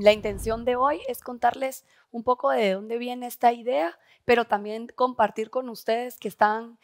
La intención de hoy es contarles un poco de dónde viene esta idea, pero también compartir con ustedes que están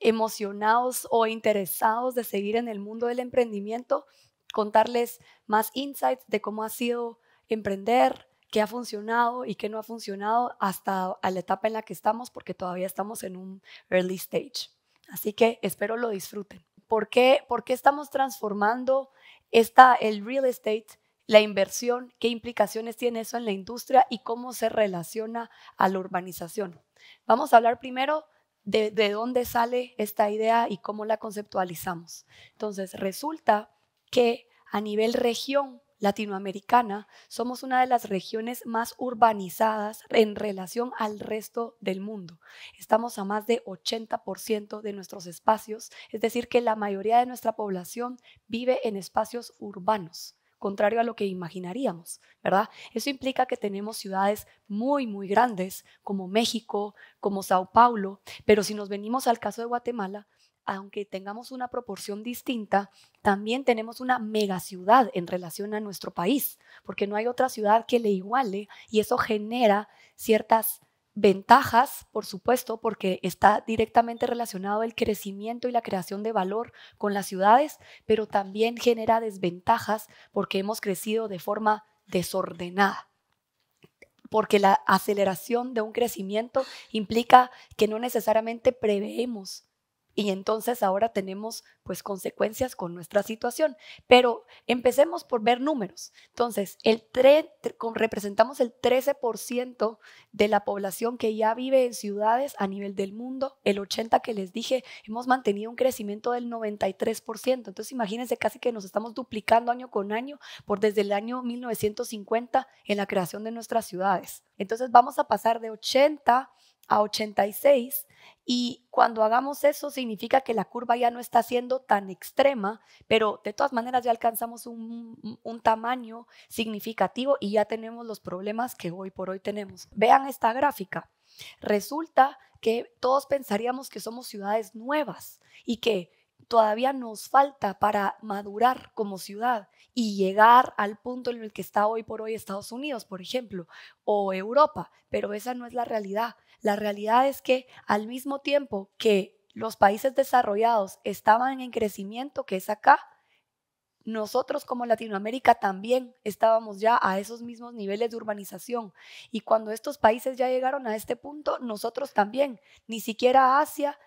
emocionados o interesados de seguir en el mundo del emprendimiento, contarles más insights de cómo ha sido emprender, qué ha funcionado y qué no ha funcionado hasta la etapa en la que estamos, porque todavía estamos en un early stage. Así que espero lo disfruten. ¿Por qué, estamos transformando esta, el real estate la inversión, qué implicaciones tiene eso en la industria y cómo se relaciona a la urbanización. Vamos a hablar primero de, dónde sale esta idea y cómo la conceptualizamos. Entonces, resulta que a nivel región latinoamericana, somos una de las regiones más urbanizadas en relación al resto del mundo. Estamos a más de 80% de nuestros espacios, es decir, que la mayoría de nuestra población vive en espacios urbanos contrario a lo que imaginaríamos, ¿verdad? Eso implica que tenemos ciudades muy, muy grandes, como México, como Sao Paulo, pero si nos venimos al caso de Guatemala, aunque tengamos una proporción distinta, también tenemos una megaciudad en relación a nuestro país, porque no hay otra ciudad que le iguale y eso genera ciertas Ventajas, por supuesto, porque está directamente relacionado el crecimiento y la creación de valor con las ciudades, pero también genera desventajas porque hemos crecido de forma desordenada porque la aceleración de un crecimiento implica que no necesariamente preveemos y entonces ahora tenemos pues consecuencias con nuestra situación. Pero empecemos por ver números. Entonces, el representamos el 13% de la población que ya vive en ciudades a nivel del mundo, el 80 que les dije, hemos mantenido un crecimiento del 93%. Entonces, imagínense casi que nos estamos duplicando año con año por desde el año 1950 en la creación de nuestras ciudades. Entonces, vamos a pasar de 80 a 86 y cuando hagamos eso significa que la curva ya no está siendo tan extrema, pero de todas maneras ya alcanzamos un, tamaño significativo y ya tenemos los problemas que hoy por hoy tenemos. Vean esta gráfica. Resulta que todos pensaríamos que somos ciudades nuevas y que todavía nos falta para madurar como ciudad y llegar al punto en el que está hoy por hoy Estados Unidos, por ejemplo, o Europa, pero esa no es la realidad. La realidad es que al mismo tiempo que los países desarrollados estaban en crecimiento, que es acá, nosotros como Latinoamérica también estábamos ya a esos mismos niveles de urbanización. Y cuando estos países ya llegaron a este punto, nosotros también, ni siquiera Asia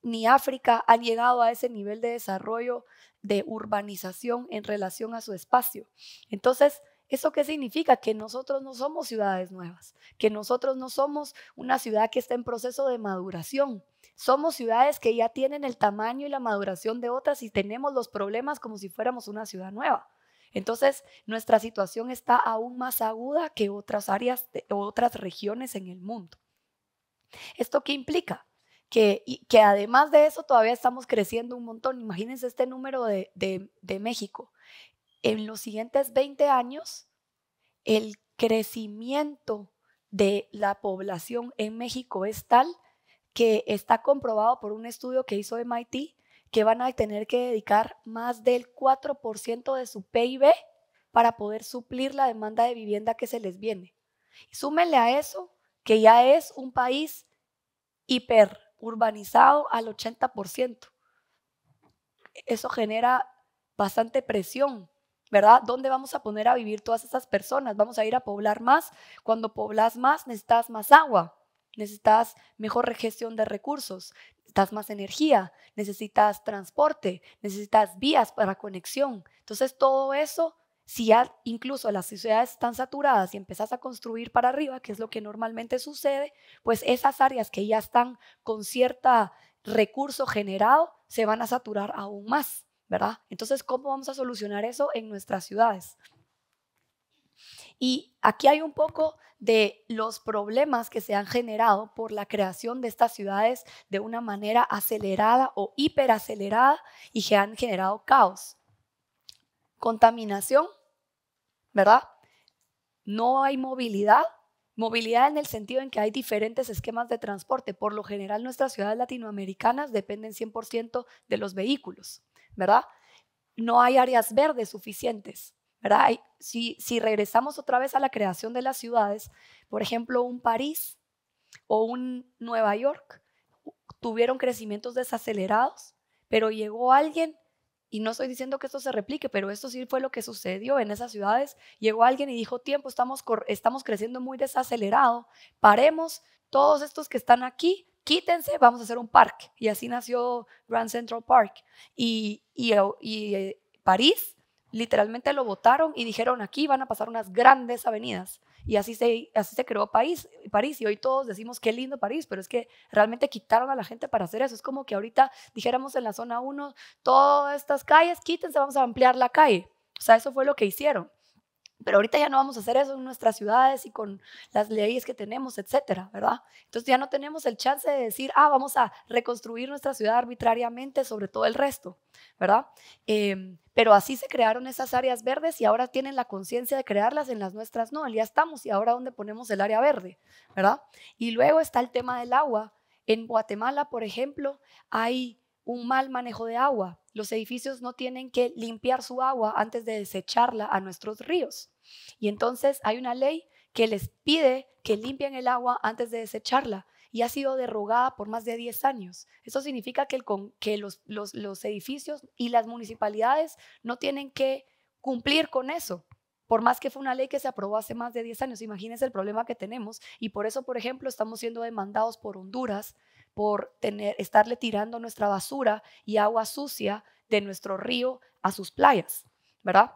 ni África han llegado a ese nivel de desarrollo de urbanización en relación a su espacio. Entonces, ¿Eso qué significa? Que nosotros no somos ciudades nuevas, que nosotros no somos una ciudad que está en proceso de maduración. Somos ciudades que ya tienen el tamaño y la maduración de otras y tenemos los problemas como si fuéramos una ciudad nueva. Entonces, nuestra situación está aún más aguda que otras áreas o otras regiones en el mundo. ¿Esto qué implica? Que, además de eso todavía estamos creciendo un montón. Imagínense este número de México en los siguientes 20 años, el crecimiento de la población en México es tal que está comprobado por un estudio que hizo MIT que van a tener que dedicar más del 4% de su PIB para poder suplir la demanda de vivienda que se les viene. Súmenle a eso que ya es un país hiperurbanizado al 80%. Eso genera bastante presión ¿verdad? ¿Dónde vamos a poner a vivir todas esas personas? Vamos a ir a poblar más. Cuando poblas más, necesitas más agua, necesitas mejor gestión de recursos, necesitas más energía, necesitas transporte, necesitas vías para conexión. Entonces, todo eso, si ya incluso las ciudades están saturadas y empezás a construir para arriba, que es lo que normalmente sucede, pues esas áreas que ya están con cierto recurso generado se van a saturar aún más. ¿verdad? Entonces, ¿cómo vamos a solucionar eso en nuestras ciudades? Y aquí hay un poco de los problemas que se han generado por la creación de estas ciudades de una manera acelerada o hiperacelerada y que han generado caos. Contaminación, ¿verdad? No hay movilidad. Movilidad en el sentido en que hay diferentes esquemas de transporte. Por lo general, nuestras ciudades latinoamericanas dependen 100% de los vehículos. ¿verdad? No hay áreas verdes suficientes, si, regresamos otra vez a la creación de las ciudades, por ejemplo, un París o un Nueva York tuvieron crecimientos desacelerados, pero llegó alguien y no estoy diciendo que esto se replique, pero esto sí fue lo que sucedió en esas ciudades. Llegó alguien y dijo, tiempo, estamos creciendo muy desacelerado, paremos, todos estos que están aquí, quítense, vamos a hacer un parque. Y así nació Grand Central Park. Y, y, eh, París literalmente lo votaron y dijeron, aquí van a pasar unas grandes avenidas. Y así se, así se creó París. Y hoy todos decimos, qué lindo París, pero es que realmente quitaron a la gente para hacer eso. Es como que ahorita dijéramos en la zona 1, todas estas calles, quítense, vamos a ampliar la calle. O sea, eso fue lo que hicieron. Pero ahorita ya no vamos a hacer eso en nuestras ciudades y con las leyes que tenemos, etcétera, ¿verdad? Entonces ya no tenemos el chance de decir, ah, vamos a reconstruir nuestra ciudad arbitrariamente sobre todo el resto, ¿verdad? Em, pero así se crearon esas áreas verdes y ahora tienen la conciencia de crearlas, en las nuestras no, ya estamos y ahora dónde ponemos el área verde, ¿verdad? Y luego está el tema del agua. En Guatemala, por ejemplo, hay un mal manejo de agua los edificios no tienen que limpiar su agua antes de desecharla a nuestros ríos. Y entonces hay una ley que les pide que limpien el agua antes de desecharla y ha sido derogada por más de 10 años. Eso significa que, los, los edificios y las municipalidades no tienen que cumplir con eso por más que fue una ley que se aprobó hace más de 10 años, imagínense el problema que tenemos y por eso, por ejemplo, estamos siendo demandados por Honduras por tener, estarle tirando nuestra basura y agua sucia de nuestro río a sus playas, ¿verdad?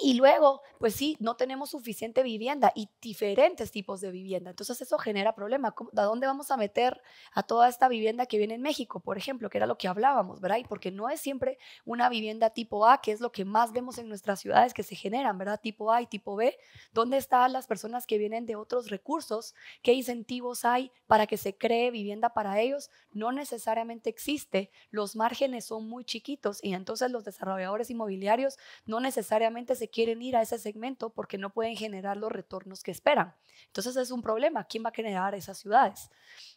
Y luego, pues sí, no tenemos suficiente vivienda y diferentes tipos de vivienda. Entonces eso genera problema. ¿A dónde vamos a meter a toda esta vivienda que viene en México, por ejemplo, que era lo que hablábamos, ¿verdad? Y porque no es siempre una vivienda tipo A, que es lo que más vemos en nuestras ciudades que se generan, ¿verdad? Tipo A y tipo B. ¿Dónde están las personas que vienen de otros recursos? ¿Qué incentivos hay para que se cree vivienda para ellos? No necesariamente existe. Los márgenes son muy chiquitos y entonces los desarrolladores inmobiliarios no necesariamente se quieren ir a ese segmento porque no pueden generar los retornos que esperan. Entonces es un problema, ¿quién va a generar esas ciudades?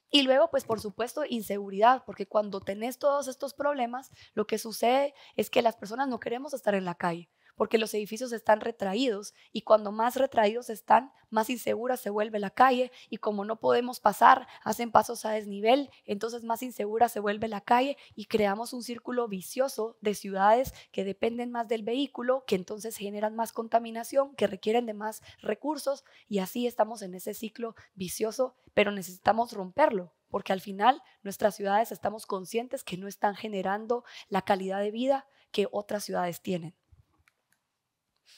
Y luego, pues por supuesto, inseguridad, porque cuando tenés todos estos problemas, lo que sucede es que las personas no queremos estar en la calle porque los edificios están retraídos y cuando más retraídos están, más insegura se vuelve la calle y como no podemos pasar, hacen pasos a desnivel, entonces más insegura se vuelve la calle y creamos un círculo vicioso de ciudades que dependen más del vehículo, que entonces generan más contaminación, que requieren de más recursos y así estamos en ese ciclo vicioso, pero necesitamos romperlo porque al final nuestras ciudades estamos conscientes que no están generando la calidad de vida que otras ciudades tienen.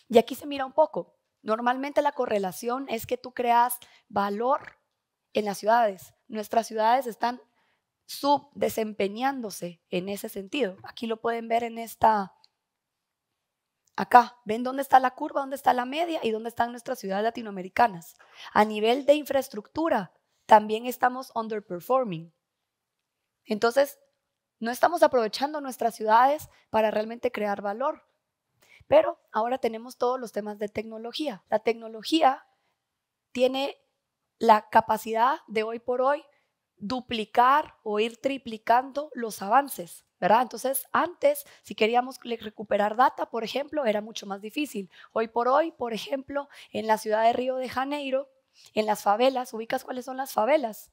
Y aquí se mira un poco. Normalmente la correlación es que tú creas valor en las ciudades. Nuestras ciudades están subdesempeñándose en ese sentido. Aquí lo pueden ver en esta, acá. Ven dónde está la curva, dónde está la media y dónde están nuestras ciudades latinoamericanas. A nivel de infraestructura, también estamos underperforming. Entonces, no estamos aprovechando nuestras ciudades para realmente crear valor. Pero ahora tenemos todos los temas de tecnología. La tecnología tiene la capacidad de hoy por hoy duplicar o ir triplicando los avances, ¿verdad? Entonces, antes, si queríamos recuperar data, por ejemplo, era mucho más difícil. Hoy por hoy, por ejemplo, en la ciudad de Río de Janeiro, en las favelas, ¿ubicas cuáles son las favelas?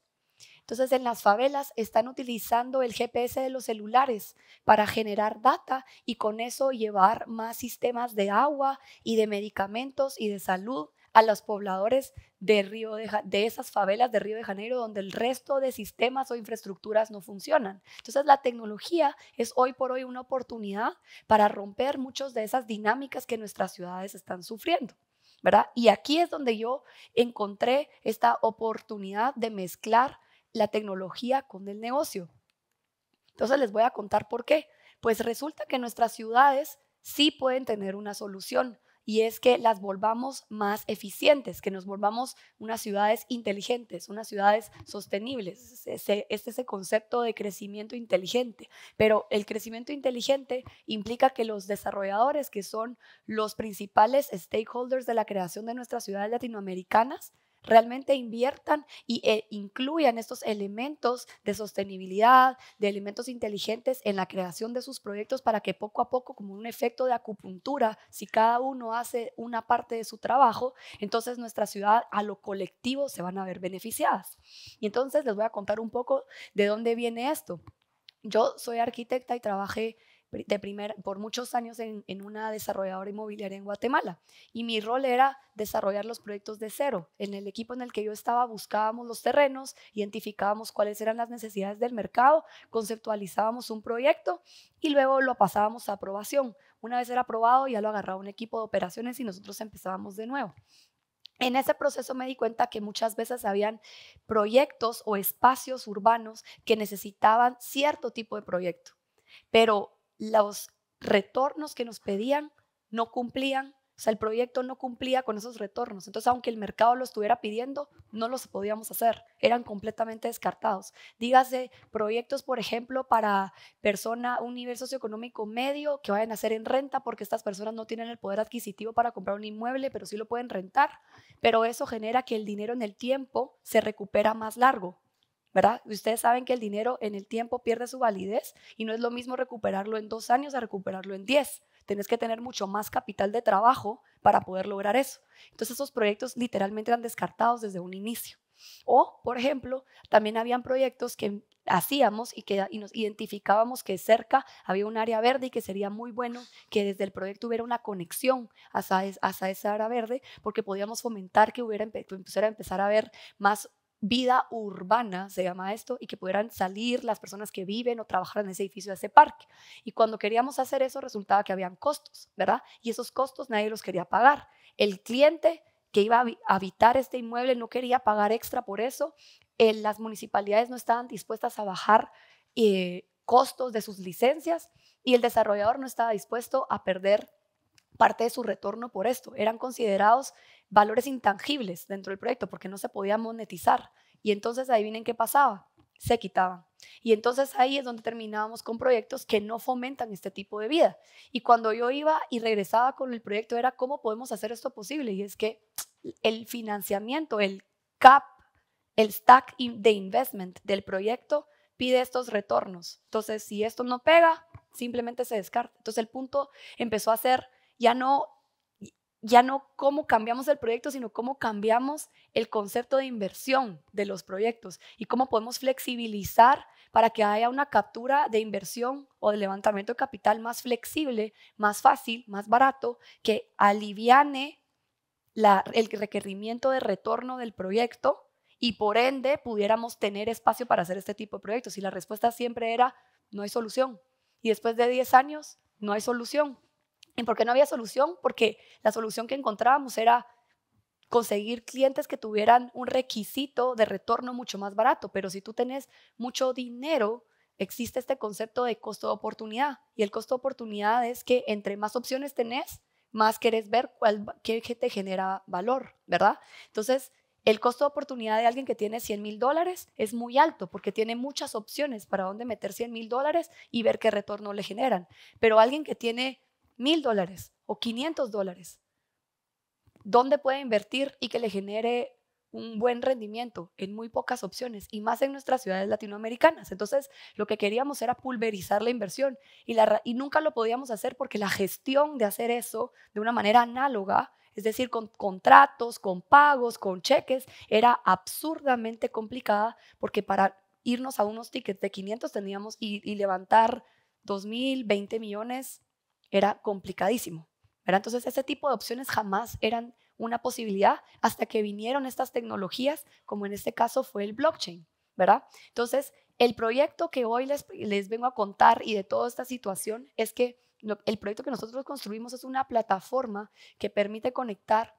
Entonces en las favelas están utilizando el GPS de los celulares para generar data y con eso llevar más sistemas de agua y de medicamentos y de salud a los pobladores de, Río de, esas favelas de Río de Janeiro donde el resto de sistemas o infraestructuras no funcionan. Entonces la tecnología es hoy por hoy una oportunidad para romper muchas de esas dinámicas que nuestras ciudades están sufriendo. ¿verdad? Y aquí es donde yo encontré esta oportunidad de mezclar la tecnología con el negocio. Entonces les voy a contar por qué. Pues resulta que nuestras ciudades sí pueden tener una solución y es que las volvamos más eficientes, que nos volvamos unas ciudades inteligentes, unas ciudades sostenibles. Este es ese concepto de crecimiento inteligente, pero el crecimiento inteligente implica que los desarrolladores, que son los principales stakeholders de la creación de nuestras ciudades latinoamericanas, realmente inviertan y, e incluyan estos elementos de sostenibilidad, de elementos inteligentes en la creación de sus proyectos para que poco a poco, como un efecto de acupuntura, si cada uno hace una parte de su trabajo, entonces nuestra ciudad a lo colectivo se van a ver beneficiadas. Y entonces les voy a contar un poco de dónde viene esto. Yo soy arquitecta y trabajé de por muchos años en, en, una desarrolladora inmobiliaria en Guatemala y mi rol era desarrollar los proyectos de cero. En el equipo en el que yo estaba buscábamos los terrenos, identificábamos cuáles eran las necesidades del mercado, conceptualizábamos un proyecto y luego lo pasábamos a aprobación. Una vez era aprobado ya lo agarraba un equipo de operaciones y nosotros empezábamos de nuevo. En ese proceso me di cuenta que muchas veces habían proyectos o espacios urbanos que necesitaban cierto tipo de proyecto, pero los retornos que nos pedían no cumplían, o sea, el proyecto no cumplía con esos retornos. Entonces, aunque el mercado lo estuviera pidiendo, no los podíamos hacer, eran completamente descartados. Dígase, proyectos, por ejemplo, para persona, un nivel socioeconómico medio que vayan a hacer en renta porque estas personas no tienen el poder adquisitivo para comprar un inmueble, pero sí lo pueden rentar, pero eso genera que el dinero en el tiempo se recupera más largo ¿verdad? Ustedes saben que el dinero en el tiempo pierde su validez y no es lo mismo recuperarlo en dos años a recuperarlo en diez. Tenés que tener mucho más capital de trabajo para poder lograr eso. Entonces esos proyectos literalmente eran descartados desde un inicio. O, por ejemplo, también habían proyectos que hacíamos y que nos identificábamos que cerca había un área verde y que sería muy bueno que desde el proyecto hubiera una conexión hasta esa área verde porque podíamos fomentar que hubiera empezado a empezar a ver más vida urbana, se llama esto, y que pudieran salir las personas que viven o trabajan en ese edificio, de ese parque. Y cuando queríamos hacer eso, resultaba que habían costos, ¿verdad? Y esos costos nadie los quería pagar. El cliente que iba a habitar este inmueble no quería pagar extra por eso. Eh, las municipalidades no estaban dispuestas a bajar eh, costos de sus licencias y el desarrollador no estaba dispuesto a perder parte de su retorno por esto. Eran considerados valores intangibles dentro del proyecto porque no se podía monetizar. Y entonces adivinen qué pasaba, se quitaban. Y entonces ahí es donde terminábamos con proyectos que no fomentan este tipo de vida. Y cuando yo iba y regresaba con el proyecto era cómo podemos hacer esto posible. Y es que el financiamiento, el CAP, el stack de investment del proyecto pide estos retornos. Entonces, si esto no pega, simplemente se descarta. Entonces el punto empezó a ser ya no ya no cómo cambiamos el proyecto, sino cómo cambiamos el concepto de inversión de los proyectos y cómo podemos flexibilizar para que haya una captura de inversión o de levantamiento de capital más flexible, más fácil, más barato, que aliviane el requerimiento de retorno del proyecto y por ende pudiéramos tener espacio para hacer este tipo de proyectos. Y la respuesta siempre era, no hay solución. Y después de 10 años, no hay solución por qué no había solución? Porque la solución que encontrábamos era conseguir clientes que tuvieran un requisito de retorno mucho más barato, pero si tú tenés mucho dinero, existe este concepto de costo de oportunidad y el costo de oportunidad es que entre más opciones tenés, más querés ver cuál, qué te genera valor, ¿verdad? Entonces, el costo de oportunidad de alguien que tiene 100 mil dólares es muy alto porque tiene muchas opciones para dónde meter 100 mil dólares y ver qué retorno le generan, pero alguien que tiene mil dólares o 500 dólares. ¿Dónde puede invertir y que le genere un buen rendimiento en muy pocas opciones y más en nuestras ciudades latinoamericanas. Entonces, lo que queríamos era pulverizar la inversión y, la, y nunca lo podíamos hacer porque la gestión de hacer eso de una manera análoga, es decir, con contratos, con pagos, con cheques, era absurdamente complicada porque para irnos a unos tickets de 500 teníamos y, y levantar 2.000, 20 millones, era complicadísimo. ¿verdad? Entonces, ese tipo de opciones jamás eran una posibilidad hasta que vinieron estas tecnologías, como en este caso fue el blockchain, ¿verdad? Entonces, el proyecto que hoy les, les vengo a contar y de toda esta situación es que el proyecto que nosotros construimos es una plataforma que permite conectar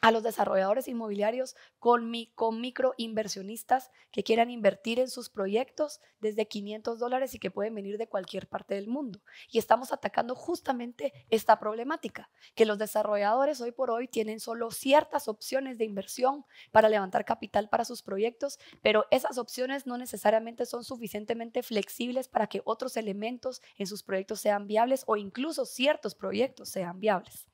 a los desarrolladores inmobiliarios con, microinversionistas que quieran invertir en sus proyectos desde 500 dólares y que pueden venir de cualquier parte del mundo. Y estamos atacando justamente esta problemática, que los desarrolladores hoy por hoy tienen solo ciertas opciones de inversión para levantar capital para sus proyectos, pero esas opciones no necesariamente son suficientemente flexibles para que otros elementos en sus proyectos sean viables o incluso ciertos proyectos sean viables.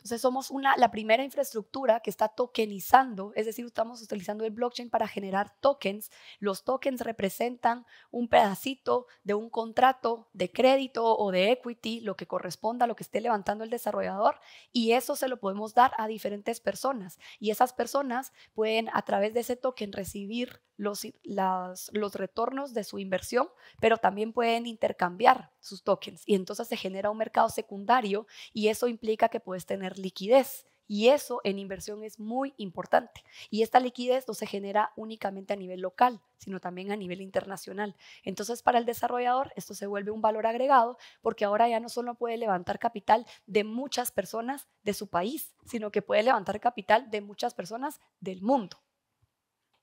Entonces somos una, la primera infraestructura que está tokenizando, es decir, estamos utilizando el blockchain para generar tokens. Los tokens representan un pedacito de un contrato de crédito o de equity, lo que corresponda a lo que esté levantando el desarrollador, y eso se lo podemos dar a diferentes personas. Y esas personas pueden a través de ese token recibir los, retornos de su inversión, pero también pueden intercambiar sus tokens y entonces se genera un mercado secundario y eso implica que puedes tener liquidez. Y eso en inversión es muy importante. Y esta liquidez no se genera únicamente a nivel local, sino también a nivel internacional. Entonces, para el desarrollador, esto se vuelve un valor agregado porque ahora ya no solo puede levantar capital de muchas personas de su país, sino que puede levantar capital de muchas personas del mundo.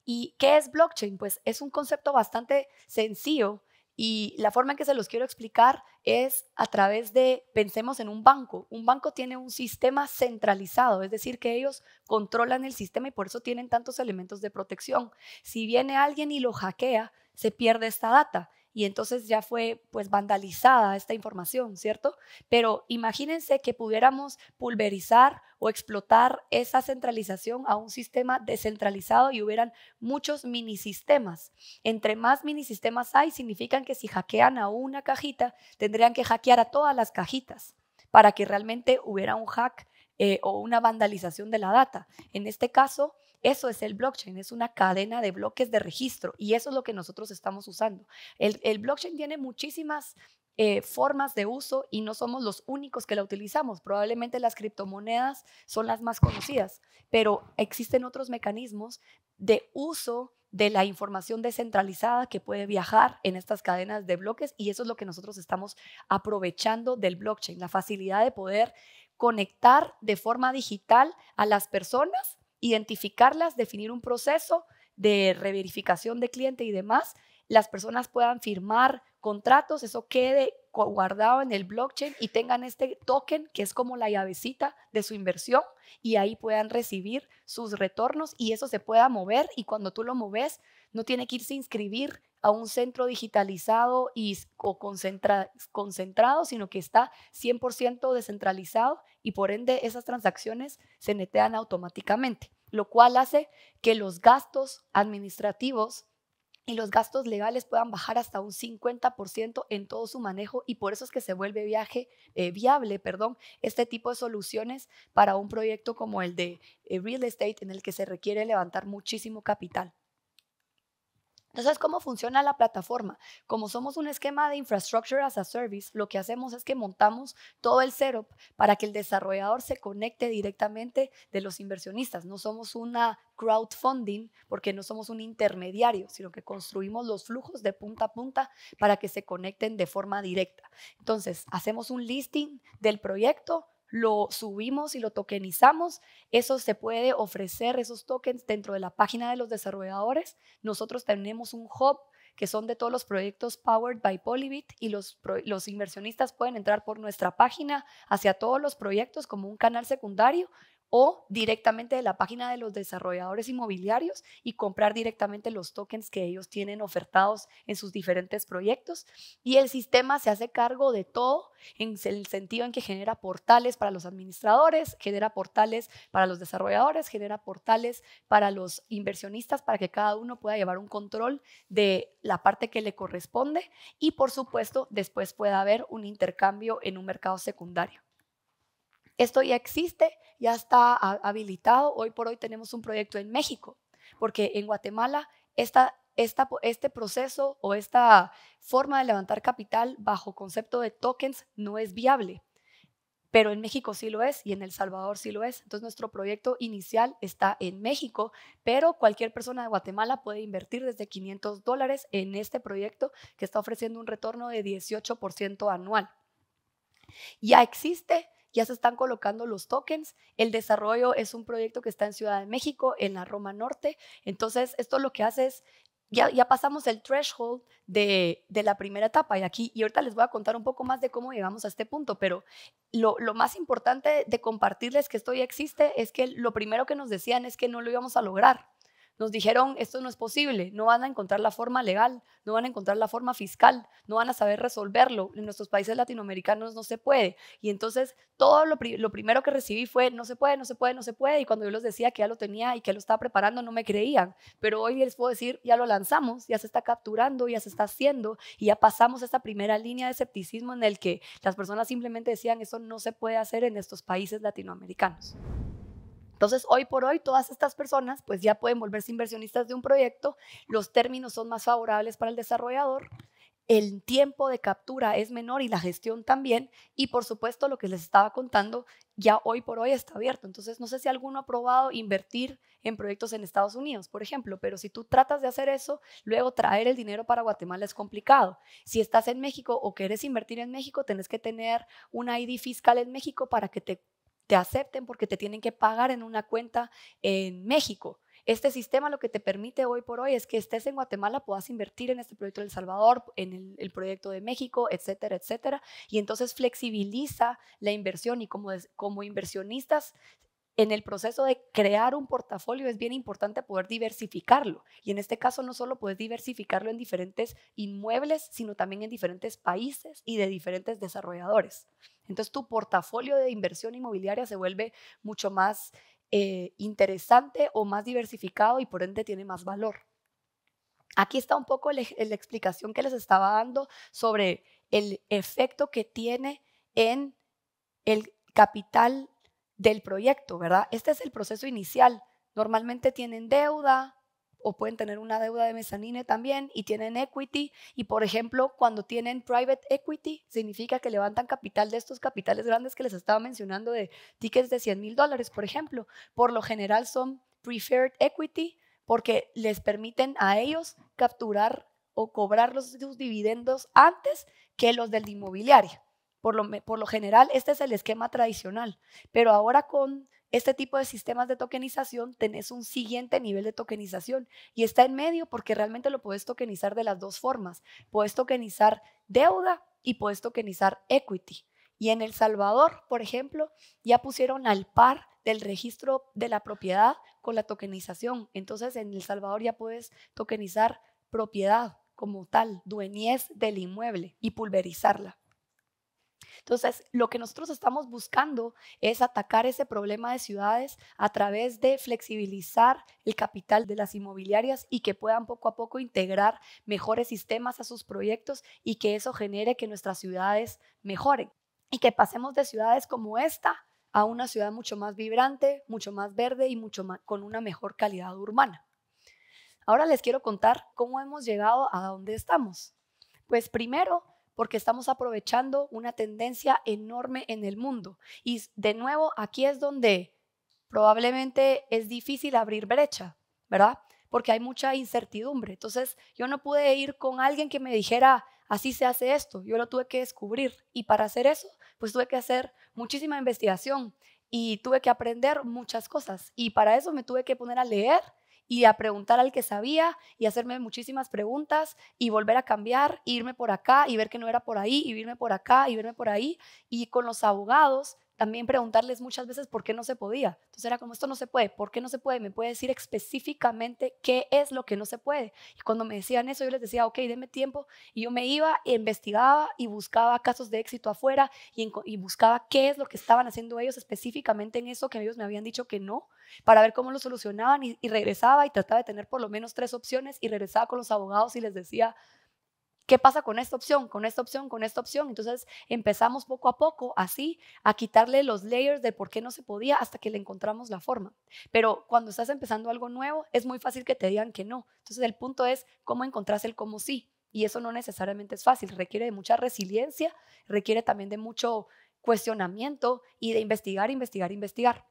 ¿Y qué es blockchain? Pues es un concepto bastante sencillo y la forma en que se los quiero explicar es a través de, pensemos en un banco. Un banco tiene un sistema centralizado, es decir, que ellos controlan el sistema y por eso tienen tantos elementos de protección. Si viene alguien y lo hackea, se pierde esta data y entonces ya fue pues vandalizada esta información, ¿cierto? Pero imagínense que pudiéramos pulverizar o explotar esa centralización a un sistema descentralizado y hubieran muchos minisistemas. Entre más minisistemas hay, significan que si hackean a una cajita, tendrían que hackear a todas las cajitas para que realmente hubiera un hack eh, o una vandalización de la data. En este caso, eso es el blockchain, es una cadena de bloques de registro y eso es lo que nosotros estamos usando. El, blockchain tiene muchísimas eh, formas de uso y no somos los únicos que la utilizamos. Probablemente las criptomonedas son las más conocidas, pero existen otros mecanismos de uso de la información descentralizada que puede viajar en estas cadenas de bloques y eso es lo que nosotros estamos aprovechando del blockchain, la facilidad de poder conectar de forma digital a las personas identificarlas, definir un proceso de reverificación de cliente y demás, las personas puedan firmar contratos, eso quede guardado en el blockchain y tengan este token que es como la llavecita de su inversión y ahí puedan recibir sus retornos y eso se pueda mover y cuando tú lo moves no tiene que irse a inscribir a un centro digitalizado y, o concentrado, sino que está 100% descentralizado y por ende esas transacciones se netean automáticamente, lo cual hace que los gastos administrativos y los gastos legales puedan bajar hasta un 50% en todo su manejo y por eso es que se vuelve viaje, eh, viable perdón, este tipo de soluciones para un proyecto como el de eh, real estate en el que se requiere levantar muchísimo capital. Entonces, ¿cómo funciona la plataforma? Como somos un esquema de Infrastructure as a Service, lo que hacemos es que montamos todo el setup para que el desarrollador se conecte directamente de los inversionistas. No somos una crowdfunding porque no somos un intermediario, sino que construimos los flujos de punta a punta para que se conecten de forma directa. Entonces, hacemos un listing del proyecto, lo subimos y lo tokenizamos. Eso se puede ofrecer, esos tokens, dentro de la página de los desarrolladores. Nosotros tenemos un hub que son de todos los proyectos powered by Polybit y los, los inversionistas pueden entrar por nuestra página hacia todos los proyectos como un canal secundario, o directamente de la página de los desarrolladores inmobiliarios y comprar directamente los tokens que ellos tienen ofertados en sus diferentes proyectos. Y el sistema se hace cargo de todo en el sentido en que genera portales para los administradores, genera portales para los desarrolladores, genera portales para los inversionistas para que cada uno pueda llevar un control de la parte que le corresponde y por supuesto después pueda haber un intercambio en un mercado secundario. Esto ya existe, ya está habilitado. Hoy por hoy tenemos un proyecto en México, porque en Guatemala esta, este proceso o esta forma de levantar capital bajo concepto de tokens no es viable. Pero en México sí lo es y en El Salvador sí lo es. Entonces nuestro proyecto inicial está en México, pero cualquier persona de Guatemala puede invertir desde 500 dólares en este proyecto que está ofreciendo un retorno de 18% anual. Ya existe, ya se están colocando los tokens. El desarrollo es un proyecto que está en Ciudad de México, en la Roma Norte. Entonces, esto lo que hace es ya, ya, pasamos el threshold de, la primera etapa y aquí, y ahorita les voy a contar un poco más de cómo llegamos a este punto, pero lo, lo, más importante de compartirles que esto ya existe es que lo primero que nos decían es que no lo íbamos a lograr. Nos dijeron, esto no es posible, no van a encontrar la forma legal, no van a encontrar la forma fiscal, no van a saber resolverlo. En nuestros países latinoamericanos no se puede. Y entonces todo lo, primero que recibí fue, no se puede, no se puede, no se puede. Y cuando yo les decía que ya lo tenía y que lo estaba preparando, no me creían. Pero hoy les puedo decir, ya lo lanzamos, ya se está capturando, ya se está haciendo y ya pasamos esta primera línea de escepticismo en el que las personas simplemente decían, eso no se puede hacer en estos países latinoamericanos. Entonces, hoy por hoy, todas estas personas pues ya pueden volverse inversionistas de un proyecto, los términos son más favorables para el desarrollador, el tiempo de captura es menor y la gestión también, y por supuesto lo que les estaba contando ya hoy por hoy está abierto. Entonces, no sé si alguno ha probado invertir en proyectos en Estados Unidos, por ejemplo, pero si tú tratas de hacer eso, luego traer el dinero para Guatemala es complicado. Si estás en México o quieres invertir en México, tenés que tener una ID fiscal en México para que te te acepten porque te tienen que pagar en una cuenta en México. Este sistema lo que te permite hoy por hoy es que estés en Guatemala, puedas invertir en este proyecto de El Salvador, en el, proyecto de México, etcétera, etcétera. Y entonces flexibiliza la inversión y como inversionistas en el proceso de crear un portafolio es bien importante poder diversificarlo. Y en este caso no solo puedes diversificarlo en diferentes inmuebles, sino también en diferentes países y de diferentes desarrolladores. Entonces tu portafolio de inversión inmobiliaria se vuelve mucho más eh, interesante o más diversificado y por ende tiene más valor. Aquí está un poco la, explicación que les estaba dando sobre el efecto que tiene en el capital del proyecto, ¿verdad? Este es el proceso inicial. Normalmente tienen deuda o pueden tener una deuda de mezanine también y tienen equity. Y por ejemplo, cuando tienen private equity, significa que levantan capital de estos capitales grandes que les estaba mencionando de tickets de 100 mil dólares, por ejemplo. Por lo general son preferred equity porque les permiten a ellos capturar o cobrar los, sus dividendos antes que los del inmobiliario. Por lo, general, este es el esquema tradicional, pero ahora con este tipo de sistemas de tokenización tenés un siguiente nivel de tokenización y está en medio porque realmente lo puedes tokenizar de las dos formas. Puedes tokenizar deuda y puedes tokenizar equity. Y en El Salvador, por ejemplo, ya pusieron al par del registro de la propiedad con la tokenización. Entonces, en El Salvador ya puedes tokenizar propiedad como tal, dueñez del inmueble y pulverizarla. Entonces, lo que nosotros estamos buscando es atacar ese problema de ciudades a través de flexibilizar el capital de las inmobiliarias y que puedan poco a poco integrar mejores sistemas a sus proyectos y que eso genere que nuestras ciudades mejoren y que pasemos de ciudades como esta a una ciudad mucho más vibrante, mucho más verde y mucho con una mejor calidad urbana. Ahora les quiero contar cómo hemos llegado a donde estamos. Pues primero, porque estamos aprovechando una tendencia enorme en el mundo. Y de nuevo, aquí es donde probablemente es difícil abrir brecha, ¿verdad? Porque hay mucha incertidumbre. Entonces, yo no pude ir con alguien que me dijera, así se hace esto, yo lo tuve que descubrir. Y para hacer eso, pues tuve que hacer muchísima investigación y tuve que aprender muchas cosas. Y para eso me tuve que poner a leer y a preguntar al que sabía y hacerme muchísimas preguntas y volver a cambiar, irme por acá y ver que no era por ahí y irme por acá y verme por ahí. Y con los abogados también preguntarles muchas veces por qué no se podía. Entonces era como, esto no se puede, ¿por qué no se puede? Me puede decir específicamente qué es lo que no se puede. Y cuando me decían eso, yo les decía, ok, denme tiempo. Y yo me iba e investigaba y buscaba casos de éxito afuera y, buscaba qué es lo que estaban haciendo ellos específicamente en eso que ellos me habían dicho que no, para ver cómo lo solucionaban. Y, y regresaba y trataba de tener por lo menos tres opciones y regresaba con los abogados y les decía, ¿Qué pasa con esta opción? Con esta opción, con esta opción. Entonces empezamos poco a poco así a quitarle los layers de por qué no se podía hasta que le encontramos la forma. Pero cuando estás empezando algo nuevo, es muy fácil que te digan que no. Entonces el punto es cómo encontrás el cómo sí. Y eso no necesariamente es fácil, requiere de mucha resiliencia, requiere también de mucho cuestionamiento y de investigar, investigar, investigar.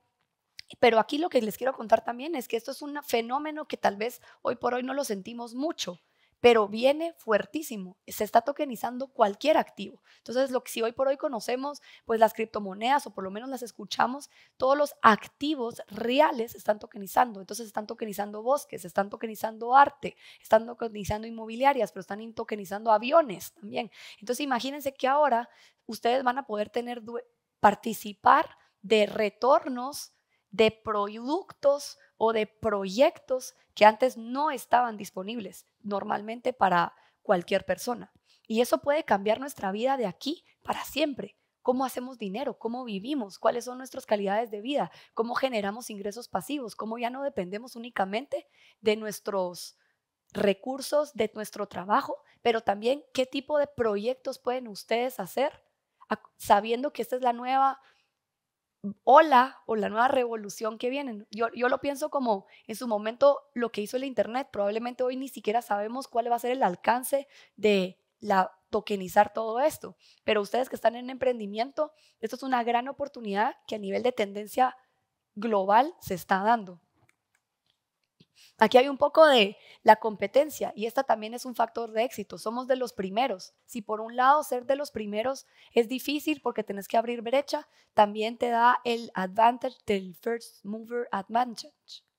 Pero aquí lo que les quiero contar también es que esto es un fenómeno que tal vez hoy por hoy no lo sentimos mucho, pero viene fuertísimo. Se está tokenizando cualquier activo. Entonces, lo que si hoy por hoy conocemos, pues las criptomonedas o por lo menos las escuchamos, todos los activos reales están tokenizando. Entonces, están tokenizando bosques, están tokenizando arte, están tokenizando inmobiliarias, pero están tokenizando aviones también. Entonces, imagínense que ahora ustedes van a poder tener participar de retornos de productos o de proyectos que antes no estaban disponibles normalmente para cualquier persona. Y eso puede cambiar nuestra vida de aquí para siempre. Cómo hacemos dinero, cómo vivimos, cuáles son nuestras calidades de vida, cómo generamos ingresos pasivos, cómo ya no dependemos únicamente de nuestros recursos, de nuestro trabajo, pero también qué tipo de proyectos pueden ustedes hacer sabiendo que esta es la nueva Hola o la nueva revolución que viene. Yo, yo lo pienso como en su momento lo que hizo el Internet. Probablemente hoy ni siquiera sabemos cuál va a ser el alcance de la tokenizar todo esto. Pero ustedes que están en emprendimiento, esto es una gran oportunidad que a nivel de tendencia global se está dando. Aquí hay un poco de la competencia y esta también es un factor de éxito. Somos de los primeros. Si por un lado ser de los primeros es difícil porque tenés que abrir brecha, también te da el advantage del first mover advantage,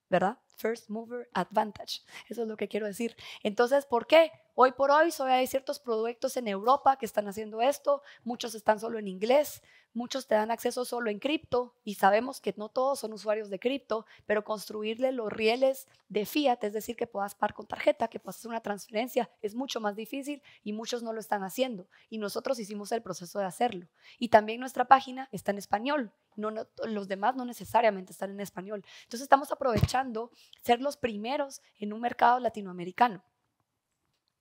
¿verdad? First mover advantage. Eso es lo que quiero decir. Entonces, ¿por qué? Hoy por hoy hay ciertos productos en Europa que están haciendo esto, muchos están solo en inglés, Muchos te dan acceso solo en cripto y sabemos que no todos son usuarios de cripto, pero construirle los rieles de fiat, es decir, que puedas pagar con tarjeta, que puedas hacer una transferencia, es mucho más difícil y muchos no lo están haciendo. Y nosotros hicimos el proceso de hacerlo. Y también nuestra página está en español. los demás no necesariamente están en español. Entonces estamos aprovechando ser los primeros en un mercado latinoamericano.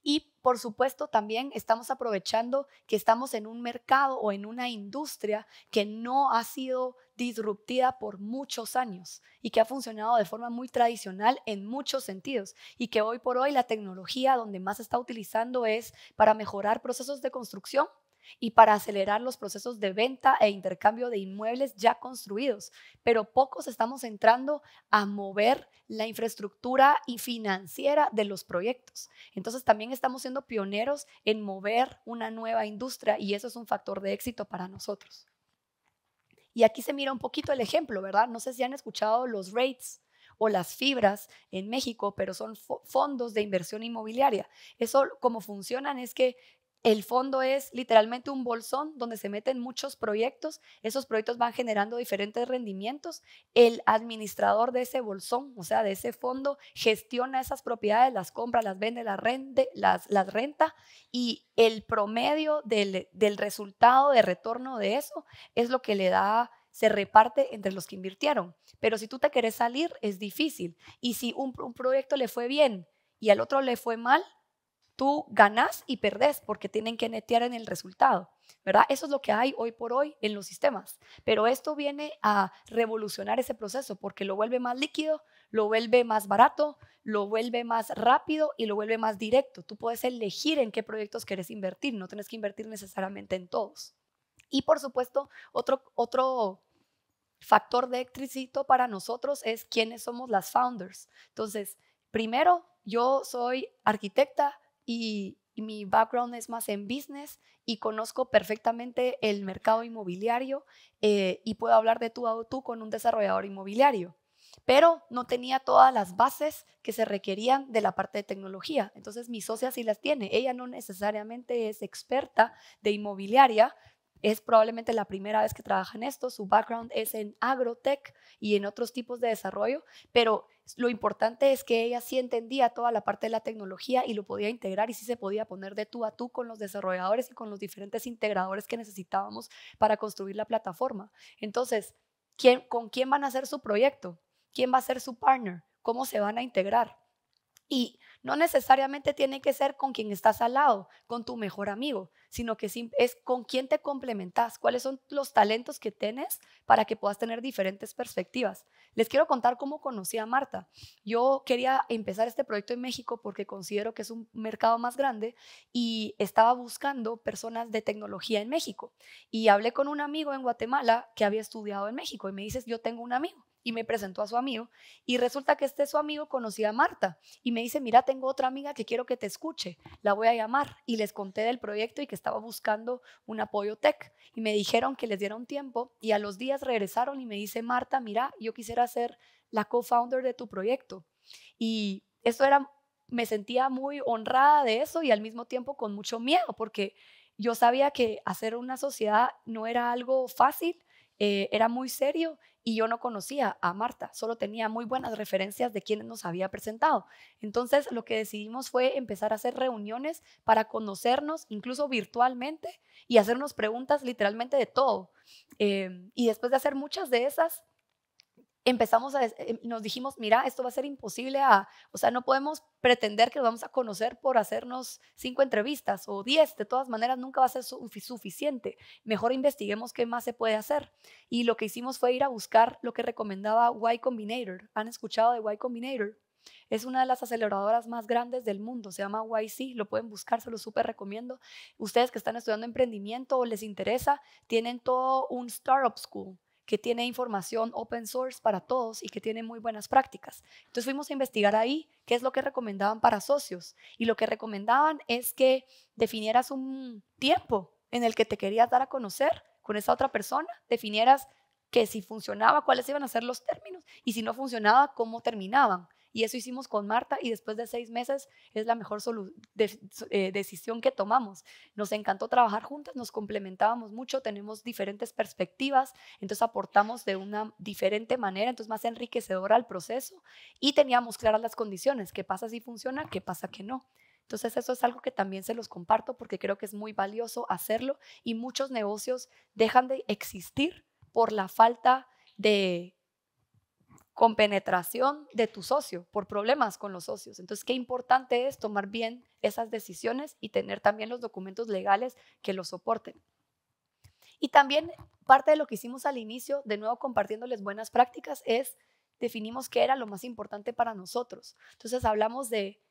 Y por supuesto también estamos aprovechando que estamos en un mercado o en una industria que no ha sido disruptida por muchos años y que ha funcionado de forma muy tradicional en muchos sentidos y que hoy por hoy la tecnología donde más se está utilizando es para mejorar procesos de construcción y para acelerar los procesos de venta e intercambio de inmuebles ya construidos, pero pocos estamos entrando a mover la infraestructura y financiera de los proyectos. Entonces también estamos siendo pioneros en mover una nueva industria y eso es un factor de éxito para nosotros. Y aquí se mira un poquito el ejemplo, ¿verdad? No sé si han escuchado los rates o las fibras en México, pero son fondos de inversión inmobiliaria. Eso, como funcionan, es que el fondo es literalmente un bolsón donde se meten muchos proyectos. Esos proyectos van generando diferentes rendimientos. El administrador de ese bolsón, o sea, de ese fondo, gestiona esas propiedades, las compra, las vende, las, renta y el promedio del, resultado de retorno de eso es lo que le da se reparte entre los que invirtieron. Pero si tú te querés salir, es difícil. Y si un, un proyecto le fue bien y al otro le fue mal, tú ganas y perdés porque tienen que netear en el resultado, ¿verdad? Eso es lo que hay hoy por hoy en los sistemas, pero esto viene a revolucionar ese proceso porque lo vuelve más líquido, lo vuelve más barato, lo vuelve más rápido y lo vuelve más directo. Tú puedes elegir en qué proyectos quieres invertir, no tienes que invertir necesariamente en todos. Y por supuesto, otro, otro factor de éxito para nosotros es quiénes somos las founders. Entonces, primero, yo soy arquitecta, y, mi background es más en business y conozco perfectamente el mercado inmobiliario eh, y puedo hablar de tú a tú con un desarrollador inmobiliario pero no tenía todas las bases que se requerían de la parte de tecnología. Entonces mi socia sí las tiene. Ella no necesariamente es experta de inmobiliaria. Es probablemente la primera vez que trabaja en esto. Su background es en agrotech y en otros tipos de desarrollo, pero lo importante es que ella sí entendía toda la parte de la tecnología y lo podía integrar y sí se podía poner de tú a tú con los desarrolladores y con los diferentes integradores que necesitábamos para construir la plataforma. Entonces, ¿con quién van a hacer su proyecto? ¿Quién va a ser su partner? ¿Cómo se van a integrar? Y no necesariamente tiene que ser con quien estás al lado, con tu mejor amigo, sino que es con quien te complementas, cuáles son los talentos que tienes para que puedas tener diferentes perspectivas. Les quiero contar cómo conocí a Marta. Yo quería empezar este proyecto en México porque considero que es un mercado más grande y estaba buscando personas de tecnología en México. Y hablé con un amigo en Guatemala que había estudiado en México y me dices, yo tengo un amigo y me presentó a su amigo y resulta que este su amigo conocía a Marta y me dice, mira, tengo otra amiga que quiero que te escuche, la voy a llamar y les conté del proyecto y que estaba buscando un apoyo tech y me dijeron que les dieron tiempo y a los días regresaron y me dice, Marta, mira, yo quisiera ser la co-founder de tu proyecto y eso era, me sentía muy honrada de eso y al mismo tiempo con mucho miedo porque yo sabía que hacer una sociedad no era algo fácil eh, era muy serio y yo no conocía a Marta, solo tenía muy buenas referencias de quienes nos había presentado. Entonces lo que decidimos fue empezar a hacer reuniones para conocernos, incluso virtualmente, y hacernos preguntas literalmente de todo. Em, y después de hacer muchas de esas, empezamos a, em, nos dijimos, mira, esto va a ser imposible, a, o sea, no podemos pretender que lo vamos a conocer por hacernos cinco entrevistas o diez, de todas maneras nunca va a ser suficiente, mejor investiguemos qué más se puede hacer. Y lo que hicimos fue ir a buscar lo que recomendaba Y Combinator, ¿han escuchado de Y Combinator? Es una de las aceleradoras más grandes del mundo, se llama YC, lo pueden buscar, se lo súper recomiendo. Ustedes que están estudiando emprendimiento o les interesa, tienen todo un startup school que tiene información open source para todos y que tiene muy buenas prácticas. Entonces fuimos a investigar ahí qué es lo que recomendaban para socios y lo que recomendaban es que definieras un tiempo en el que te querías dar a conocer con esa otra persona, definieras que si funcionaba, cuáles iban a ser los términos y si no funcionaba, cómo terminaban. Y eso hicimos con Marta y después de seis meses es la mejor eh, decisión que tomamos. Nos encantó trabajar juntas, nos complementábamos mucho, tenemos diferentes perspectivas, entonces aportamos de una diferente manera, entonces más enriquecedora al proceso y teníamos claras las condiciones, qué pasa si funciona, qué pasa que no. Entonces eso es algo que también se los comparto porque creo que es muy valioso hacerlo y muchos negocios dejan de existir por la falta de con penetración de tu socio por problemas con los socios. Entonces, qué importante es tomar bien esas decisiones y tener también los documentos legales que los soporten. Y también parte de lo que hicimos al inicio, de nuevo compartiéndoles buenas prácticas, es definimos qué era lo más importante para nosotros. Entonces hablamos de